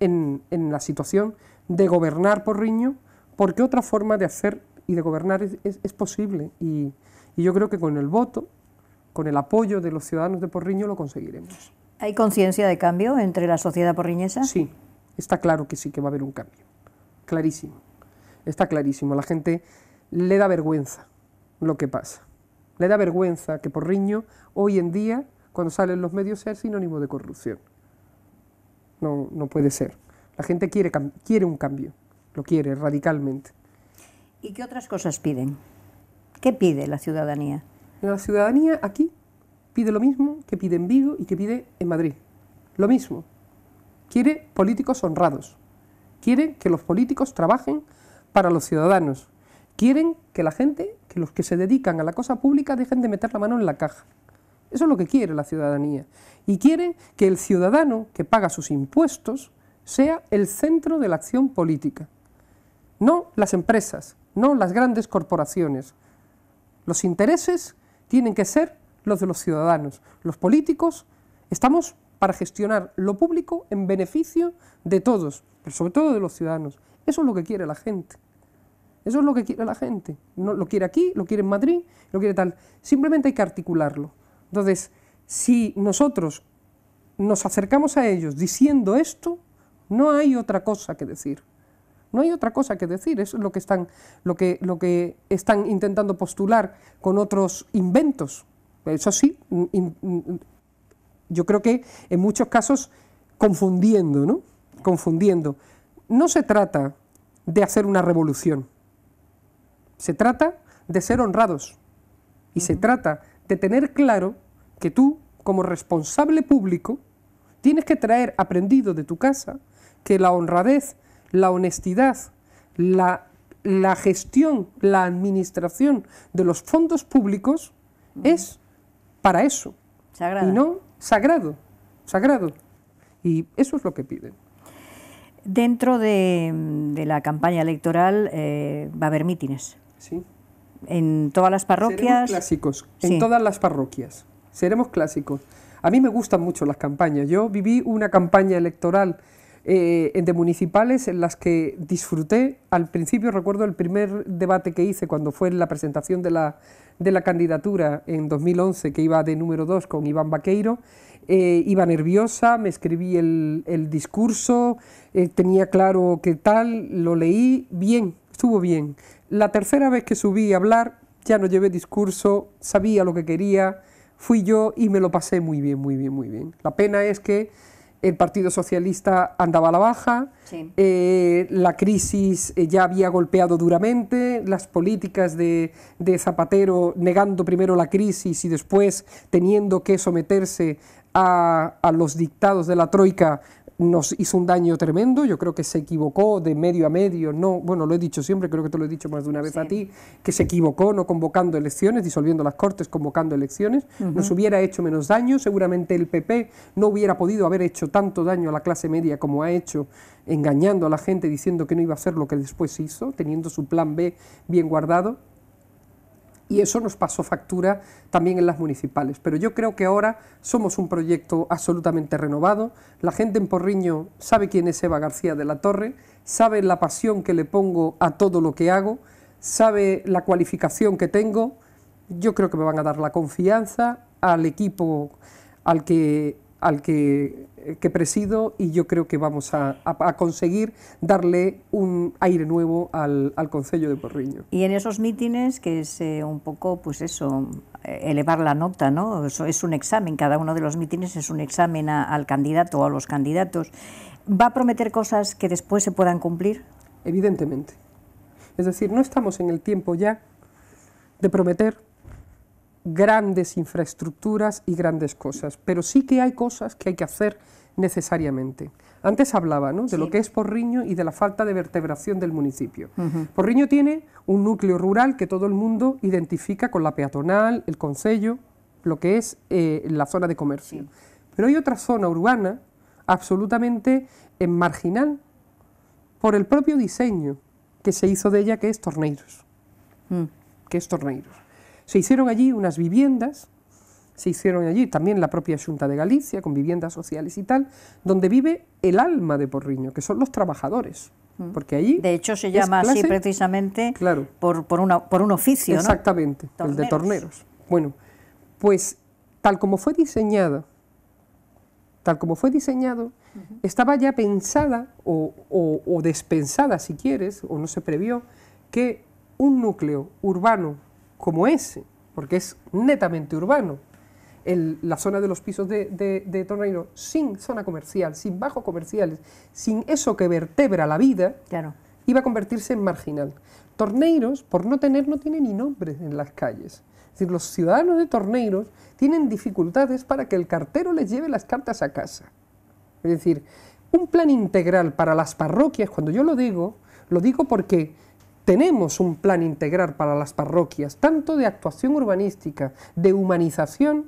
en, la situación de gobernar por riño, porque otra forma de hacer y de gobernar es, posible. Y, y yo creo que con el voto, con el apoyo de los ciudadanos de Porriño, lo conseguiremos. ¿Hay conciencia de cambio entre la sociedad porriñesa? Sí, Está claro que sí que va a haber un cambio. Clarísimo. Está clarísimo. La gente le da vergüenza lo que pasa. Le da vergüenza que Porriño hoy en día, cuando salen los medios, sea sinónimo de corrupción. No, no puede ser. La gente quiere, quiere un cambio. Lo quiere radicalmente. ¿Y qué otras cosas piden? ¿Qué pide la ciudadanía? La ciudadanía aquí pide lo mismo que pide en Vigo y que pide en Madrid. Lo mismo quiere políticos honrados, quiere que los políticos trabajen para los ciudadanos, quieren que la gente, que los que se dedican a la cosa pública dejen de meter la mano en la caja. Eso es lo que quiere la ciudadanía. Y quiere que el ciudadano que paga sus impuestos sea el centro de la acción política. No las empresas, no las grandes corporaciones. Los intereses tienen que ser los de los ciudadanos. Los políticos estamos para gestionar lo público en beneficio de todos, pero sobre todo de los ciudadanos. Eso es lo que quiere la gente. Eso es lo que quiere la gente. No, lo quiere aquí, lo quiere en Madrid, lo quiere tal. Simplemente hay que articularlo. Entonces, si nosotros nos acercamos a ellos diciendo esto, no hay otra cosa que decir. No hay otra cosa que decir, eso es lo que están, lo que, lo que están intentando postular con otros inventos. Eso sí, yo creo que en muchos casos confundiendo, ¿no? Confundiendo. No se trata de hacer una revolución, se trata de ser honrados y se trata de tener claro que tú, como responsable público, tienes que traer aprendido de tu casa que la honradez, la honestidad, la, gestión, la administración de los fondos públicos es para eso. Y no sagrado, sagrado. Y eso es lo que piden. Dentro de, mm, la campaña electoral eh, va a haber mítines. Sí. En todas las parroquias. Seremos clásicos, en todas las parroquias. Seremos clásicos. A mí me gustan mucho las campañas. Yo viví una campaña electoral eh, de municipales en las que disfruté. Al principio recuerdo el primer debate que hice cuando fue la presentación de la, candidatura en 2011, que iba de número 2 con Iván Vaqueiro. Eh, iba nerviosa, me escribí el, discurso, eh, tenía claro qué tal, lo leí bien, estuvo bien. La tercera vez que subí a hablar ya no llevé discurso, sabía lo que quería, fui yo y me lo pasé muy bien, muy bien, muy bien. La pena es que el Partido Socialista andaba a la baja, eh, la crisis eh, ya había golpeado duramente, las políticas de, Zapatero negando primero la crisis y después teniendo que someterse a los dictados de la Troika nos hizo un daño tremendo, yo creo que se equivocó de medio a medio, no, bueno, lo he dicho siempre, creo que te lo he dicho más de una vez a ti, que se equivocó no convocando elecciones, disolviendo las Cortes, convocando elecciones, nos hubiera hecho menos daño, seguramente el PP no hubiera podido haber hecho tanto daño a la clase media como ha hecho, engañando a la gente diciendo que no iba a hacer lo que después hizo, teniendo su plan B bien guardado y eso nos pasó factura también en las municipales. Pero yo creo que ahora somos un proyecto absolutamente renovado. La gente en Porriño sabe quién es Eva García de la Torre, sabe la pasión que le pongo a todo lo que hago, sabe la cualificación que tengo. Yo creo que me van a dar la confianza al equipo al que al que, presido y yo creo que vamos a, conseguir darle un aire nuevo al, al Concello de Porriño. Y en esos mítines, que es eh, un poco, pues eso, elevar la nota, ¿no? Eso es un examen, cada uno de los mítines es un examen al candidato o a los candidatos. ¿Va a prometer cosas que después se puedan cumplir? Evidentemente. Es decir, no estamos en el tiempo ya de prometer grandes infraestructuras y grandes cosas, pero sí que hay cosas que hay que hacer necesariamente. Antes hablaba de lo que es Porriño y de la falta de vertebración del municipio. Porriño tiene un núcleo rural que todo el mundo identifica con la peatonal, el concello, lo que es eh, la zona de comercio. Pero hay otra zona urbana absolutamente eh, marginal por el propio diseño que se hizo de ella, que es Torneiros. Mm. Que es Torneiros. Se hicieron allí unas viviendas, se hicieron allí también la propia Junta de Galicia, con viviendas sociales y tal, donde vive el alma de Porriño, que son los trabajadores. Mm. Porque allí. De hecho, se llama así precisamente por, una, por un oficio. Exactamente, el de torneros. Bueno, pues tal como fue diseñada, tal como fue diseñado, estaba ya pensada o, o despensada, si quieres, o no se previó, que un núcleo urbano como ese, porque es netamente urbano. la zona de los pisos de, Torneiro, sin zona comercial, sin bajos comerciales, sin eso que vertebra la vida, iba a convertirse en marginal. Torneiros, por no tener, no tiene ni nombre en las calles. Es decir, los ciudadanos de Torneiros tienen dificultades para que el cartero les lleve las cartas a casa. Es decir, un plan integral para las parroquias, cuando yo lo digo, lo digo porque tenemos un plan integral para las parroquias, tanto de actuación urbanística, de humanización,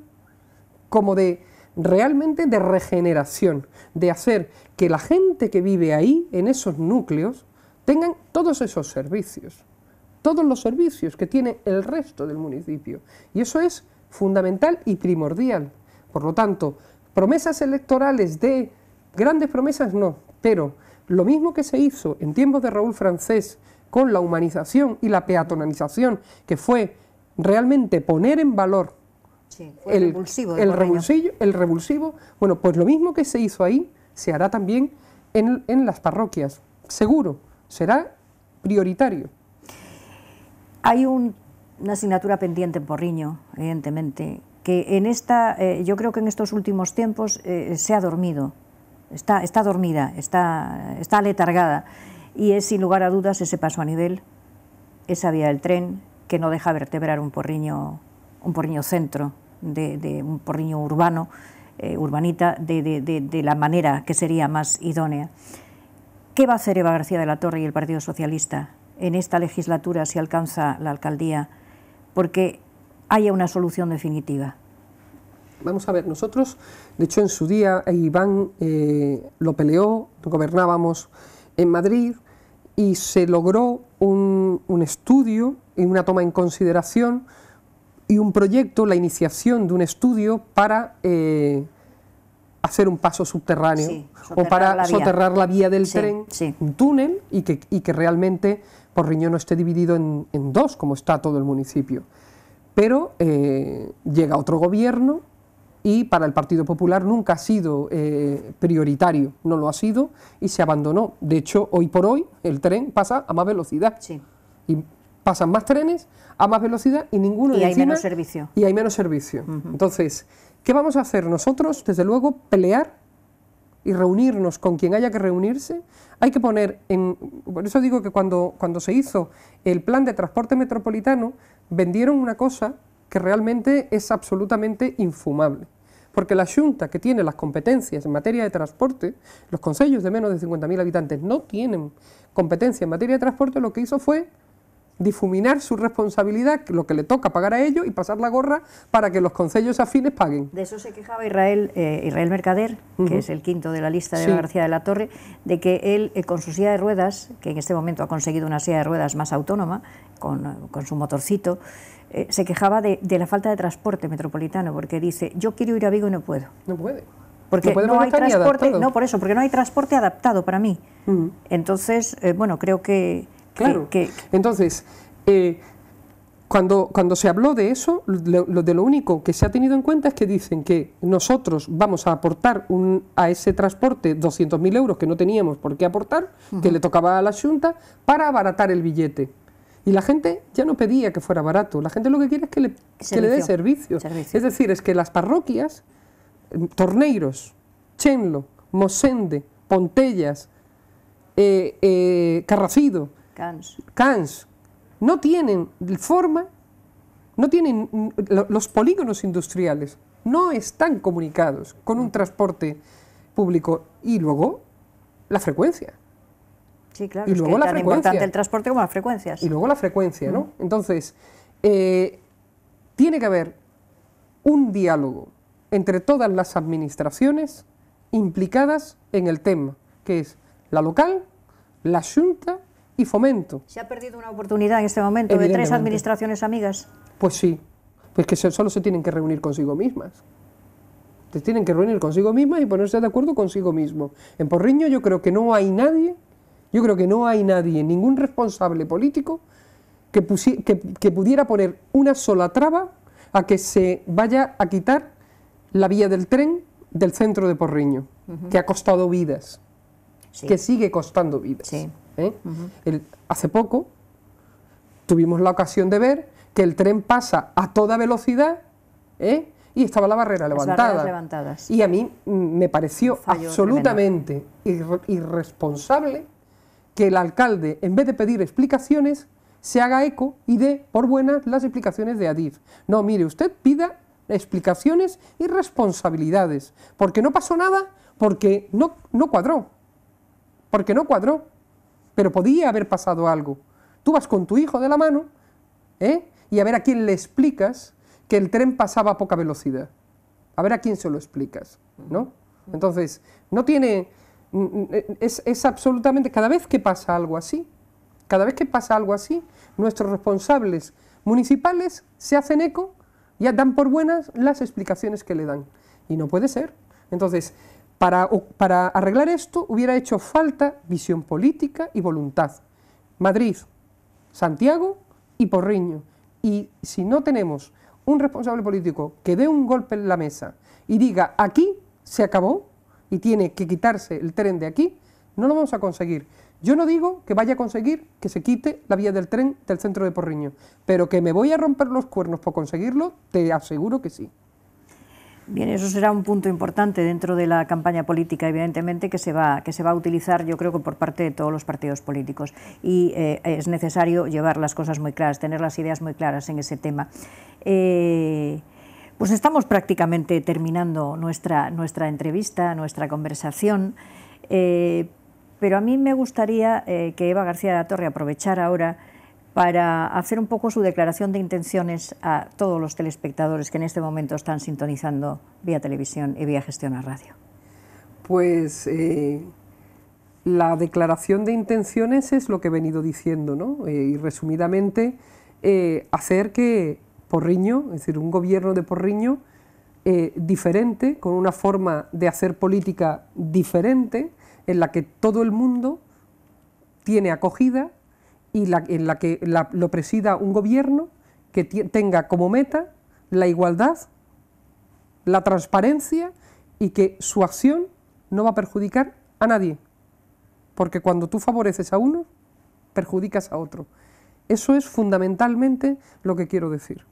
como de realmente de regeneración, de hacer que la gente que vive ahí, en esos núcleos, tengan todos esos servicios, todos los servicios que tiene el resto del municipio. Y eso es fundamental y primordial. Por lo tanto, promesas electorales de grandes promesas no, pero lo mismo que se hizo en tiempos de Raúl Francés, con la humanización y la peatonalización, que fue realmente poner en valor el, revulsivo Bueno, pues lo mismo que se hizo ahí, se hará también en, las parroquias, seguro, será prioritario. Hay una asignatura pendiente en Porriño, evidentemente, que en esta, eh, yo creo que en estos últimos tiempos eh, se ha dormido, está, está dormida, está, está y es sin lugar a dudas ese paso a nivel, esa vía del tren que no deja vertebrar un porriño, un porriño centro, de, un porriño urbano, eh, urbanita, de, la manera que sería más idónea. ¿Qué va a hacer Eva García de la Torre y el Partido Socialista en esta legislatura si alcanza la alcaldía? Porque haya una solución definitiva. Vamos a ver, nosotros, de hecho en su día, Iván eh, lo peleó, gobernábamos en Madrid, y se logró un, un estudio y una toma en consideración y un proyecto, la iniciación de un estudio para eh, hacer un paso subterráneo o para soterrar la vía del tren, un túnel y que, y que realmente Porriño no esté dividido en, dos como está todo el municipio. Pero eh, llega otro gobierno y para el Partido Popular nunca ha sido eh, prioritario, no lo ha sido y se abandonó. De hecho, hoy por hoy el tren pasa a más velocidad. Sí. Y pasan más trenes a más velocidad y ninguno... Y hay menos servicio. Y hay menos servicio. Entonces, ¿qué vamos a hacer nosotros? Desde luego, pelear y reunirnos con quien haya que reunirse, hay que poner en... Por eso digo que cuando, cuando se hizo el plan de transporte metropolitano, vendieron una cosa que realmente es absolutamente infumable porque la Junta, que tiene las competencias en materia de transporte, los consejos de menos de 50.000 habitantes no tienen competencia en materia de transporte, lo que hizo fue difuminar su responsabilidad, lo que le toca pagar a ellos, y pasar la gorra para que los consejos afines paguen. De eso se quejaba Israel, eh, Israel Mercader, que es el quinto de la lista de la García de la Torre, de que él eh, con su silla de ruedas, que en este momento ha conseguido una silla de ruedas más autónoma, con, con su motorcito, eh, se quejaba de, la falta de transporte metropolitano, porque dice, yo quiero ir a Vigo y no puedo. No puede. Porque no, hay transporte, no por eso, porque no hay transporte adaptado para mí. Entonces, eh, bueno, creo que... Claro. Entonces, eh, cuando, cuando se habló de eso, lo, de lo único que se ha tenido en cuenta es que dicen que nosotros vamos a aportar un, a ese transporte 200.000 euros que no teníamos por qué aportar, que le tocaba a la Junta, para abaratar el billete. Y la gente ya no pedía que fuera barato, la gente lo que quiere es que le, que le dé servicio. Es decir, es que las parroquias, em, Torneiros, Chenlo, Mosende, Pontellas, eh, eh, Carracido, Cans. Cans, no tienen forma, no tienen mm, los polígonos industriales, no están comunicados con un transporte público y luego la frecuencia. Sí, claro. Y luego la tan frecuencia. importante el transporte como las frecuencias. Y luego la frecuencia, ¿no? Entonces, eh, tiene que haber un diálogo entre todas las administraciones implicadas en el tema, que es la local, la Junta y Fomento. ¿Se ha perdido una oportunidad en este momento de tres administraciones amigas? Pues sí, pues que solo se tienen que reunir consigo mismas. Se tienen que reunir consigo mismas y ponerse de acuerdo consigo mismo. En Porriño yo creo que no hay nadie yo creo que no hay nadie, ningún responsable político que, pudiera poner una sola traba a que se vaya a quitar la vía del tren del centro de Porriño, que ha costado vidas, que sigue costando vidas. ¿eh? hace poco tuvimos la ocasión de ver que el tren pasa a toda velocidad ¿eh? y estaba la barrera levantada. Y a mí mm, me pareció absolutamente irresponsable que el alcalde, en vez de pedir explicaciones, se haga eco y dé por buenas las explicaciones de Adif. No, mire, usted pida explicaciones y responsabilidades, porque no pasó nada, porque no, no cuadró, porque no cuadró, pero podía haber pasado algo. Tú vas con tu hijo de la mano ¿eh? y a ver a quién le explicas que el tren pasaba a poca velocidad, a ver a quién se lo explicas, ¿no? Entonces, no tiene Mm, es, absolutamente, cada vez que pasa algo así, cada vez que pasa algo así, nuestros responsables municipales se hacen eco, y dan por buenas las explicaciones que le dan. Y no puede ser. Entonces, para, para arreglar esto hubiera hecho falta visión política y voluntad. Madrid, Santiago y Porriño. Y si no tenemos un responsable político que dé un golpe en la mesa y diga, aquí se acabó, y tiene que quitarse el tren de aquí, no lo vamos a conseguir. Yo no digo que vaya a conseguir que se quite la vía del tren del centro de Porriño, pero que me voy a romper los cuernos por conseguirlo, te aseguro que sí. Bien, eso será un punto importante dentro de la campaña política, evidentemente, que se va, que se va a utilizar, yo creo que por parte de todos los partidos políticos. Y eh, es necesario llevar las cosas muy claras, tener las ideas muy claras en ese tema. Eh, pues estamos prácticamente terminando nuestra, nuestra entrevista, nuestra conversación, eh, pero a mí me gustaría eh, que Eva García de la Torre aprovechara ahora para hacer un poco su declaración de intenciones a todos los telespectadores que en este momento están sintonizando vía televisión y vía gestión a radio. Pues eh, la declaración de intenciones es lo que he venido diciendo, ¿no? y resumidamente, hacer que Porriño, es decir, un gobierno de Porriño eh, diferente, con una forma de hacer política diferente, en la que todo el mundo tiene acogida y en la que lo presida un gobierno que tenga como meta la igualdad, la transparencia y que su acción no va a perjudicar a nadie. Porque cuando tú favoreces a uno, perjudicas a otro. Eso es fundamentalmente lo que quiero decir.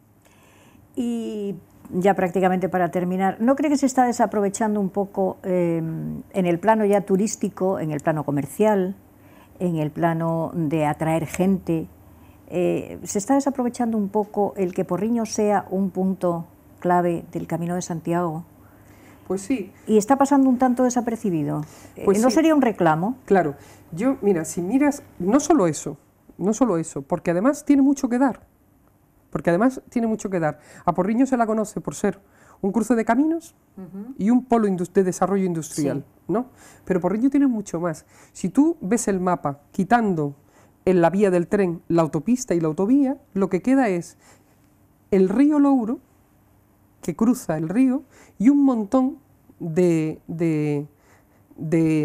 Y ya prácticamente para terminar, ¿no cree que se está desaprovechando un poco em, en el plano ya turístico, en el plano comercial, en el plano de atraer gente? Eh, ¿Se está desaprovechando un poco el que Porriño sea un punto clave del Camino de Santiago? Pues sí. Y está pasando un tanto desapercibido. Eh, pues ¿No sería un reclamo? Claro. Yo, mira, si miras, no solo eso, no solo eso, porque además tiene mucho que dar porque además tiene mucho que dar. A Porriño se la conoce por ser un cruce de caminos y un polo de desarrollo industrial, ¿no? Pero Porriño tiene mucho más. Si tú ves el mapa quitando en la vía del tren la autopista y la autovía, lo que queda es el río Louro, que cruza el río, y un montón de,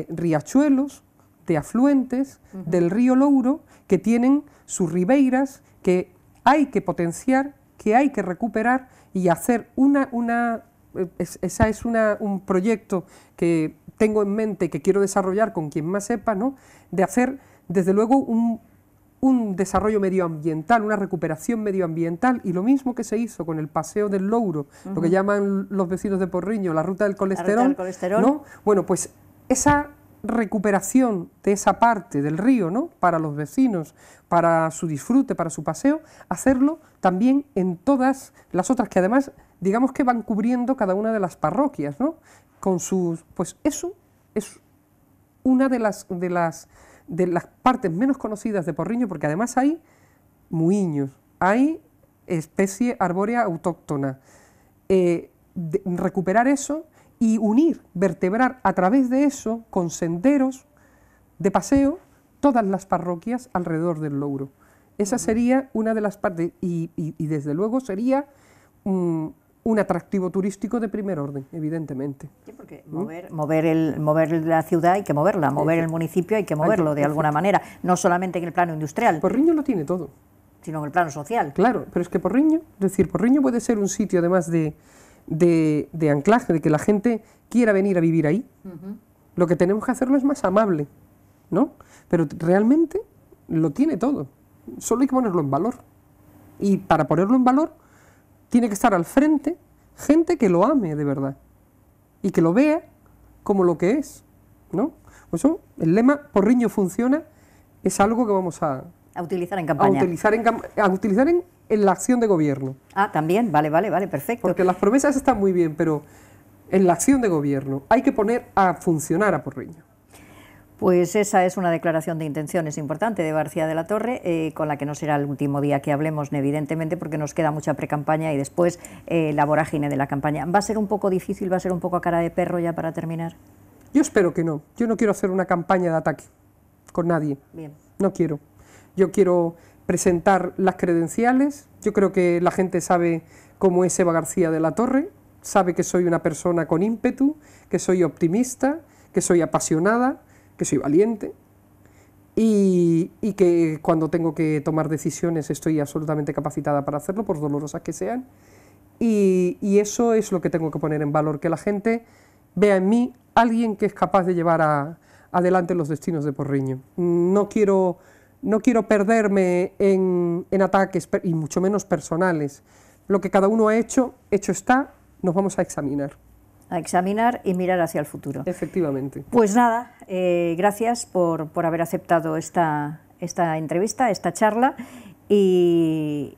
riachuelos, de afluentes del río Louro, que tienen sus ribeiras, que hay que potenciar, que hay que recuperar y hacer una... una eh, esa es una, un proyecto que tengo en mente, que quiero desarrollar con quien más sepa, ¿no? de hacer desde luego un, desarrollo medioambiental, una recuperación medioambiental, y lo mismo que se hizo con el Paseo del Louro, lo que llaman los vecinos de Porriño, la Ruta del Colesterol, ruta del colesterol. ¿no? bueno, pues esa recuperación de esa parte del río, ¿no? Para los vecinos, para su disfrute, para su paseo, hacerlo también en todas las otras que además, digamos que van cubriendo cada una de las parroquias, ¿no? Con sus, pues eso es una de las de las de las partes menos conocidas de Porriño, porque además hay muiños, hay especie arbórea autóctona. Eh, recuperar eso y unir, vertebrar a través de eso, con senderos de paseo, todas las parroquias alrededor del logro Esa sería una de las partes, y, desde luego sería un atractivo turístico de primer orden, evidentemente. Sí, porque ¿Mm? mover, el, mover la ciudad hay que moverla, mover el municipio hay que moverlo de alguna manera, no solamente en el plano industrial. Porriño lo tiene todo. Sino en el plano social. Claro, pero es que Porriño, es decir, Porriño puede ser un sitio además de, de, anclaje, de que la gente quiera venir a vivir ahí. Lo que tenemos que hacerlo es más amable, ¿no? Pero realmente lo tiene todo. Solo hay que ponerlo en valor. Y para ponerlo en valor, tiene que estar al frente gente que lo ame de verdad y que lo vea como lo que es, ¿no? Por eso el lema Porriño funciona es algo que vamos a, a utilizar en campaña. utilizar en, utilizar en en la acción de gobierno. Ah, también, vale, vale, vale, perfecto. Porque las promesas están muy bien, pero en la acción de gobierno hay que poner a funcionar a Porriño. Pues esa es una declaración de intenciones importante de García de la Torre, eh, con la que no será el último día que hablemos, evidentemente, porque nos queda mucha precampaña y después eh, la vorágine de la campaña. ¿Va a ser un poco difícil, va a ser un poco a cara de perro ya para terminar? Yo espero que no. Yo no quiero hacer una campaña de ataque con nadie. Bien. No quiero. Yo quiero presentar las credenciales. Yo creo que la gente sabe cómo es Eva García de la Torre, sabe que soy una persona con ímpetu, que soy optimista, que soy apasionada, que soy valiente y, que cuando tengo que tomar decisiones estoy absolutamente capacitada para hacerlo, por dolorosas que sean. Y, eso es lo que tengo que poner en valor, que la gente vea en mí alguien que es capaz de llevar adelante los destinos de Porriño. No quiero no quiero perderme en, ataques y mucho menos personales. Lo que cada uno ha hecho, hecho está, nos vamos a examinar a examinar y mirar hacia el futuro. Efectivamente. Pues nada, eh, gracias por, haber aceptado esta, esta entrevista, esta charla y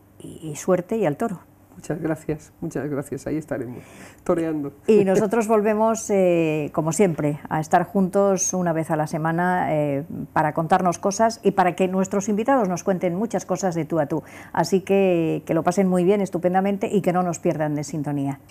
suerte y al toro. Muchas gracias, muchas gracias. Ahí estaremos, toreando. Y nosotros volvemos, eh, como siempre, a estar juntos una vez a la semana eh, para contarnos cosas y para que nuestros invitados nos cuenten muchas cosas de tú a tú. Así que que lo pasen muy bien, estupendamente, y que no nos pierdan de sintonía.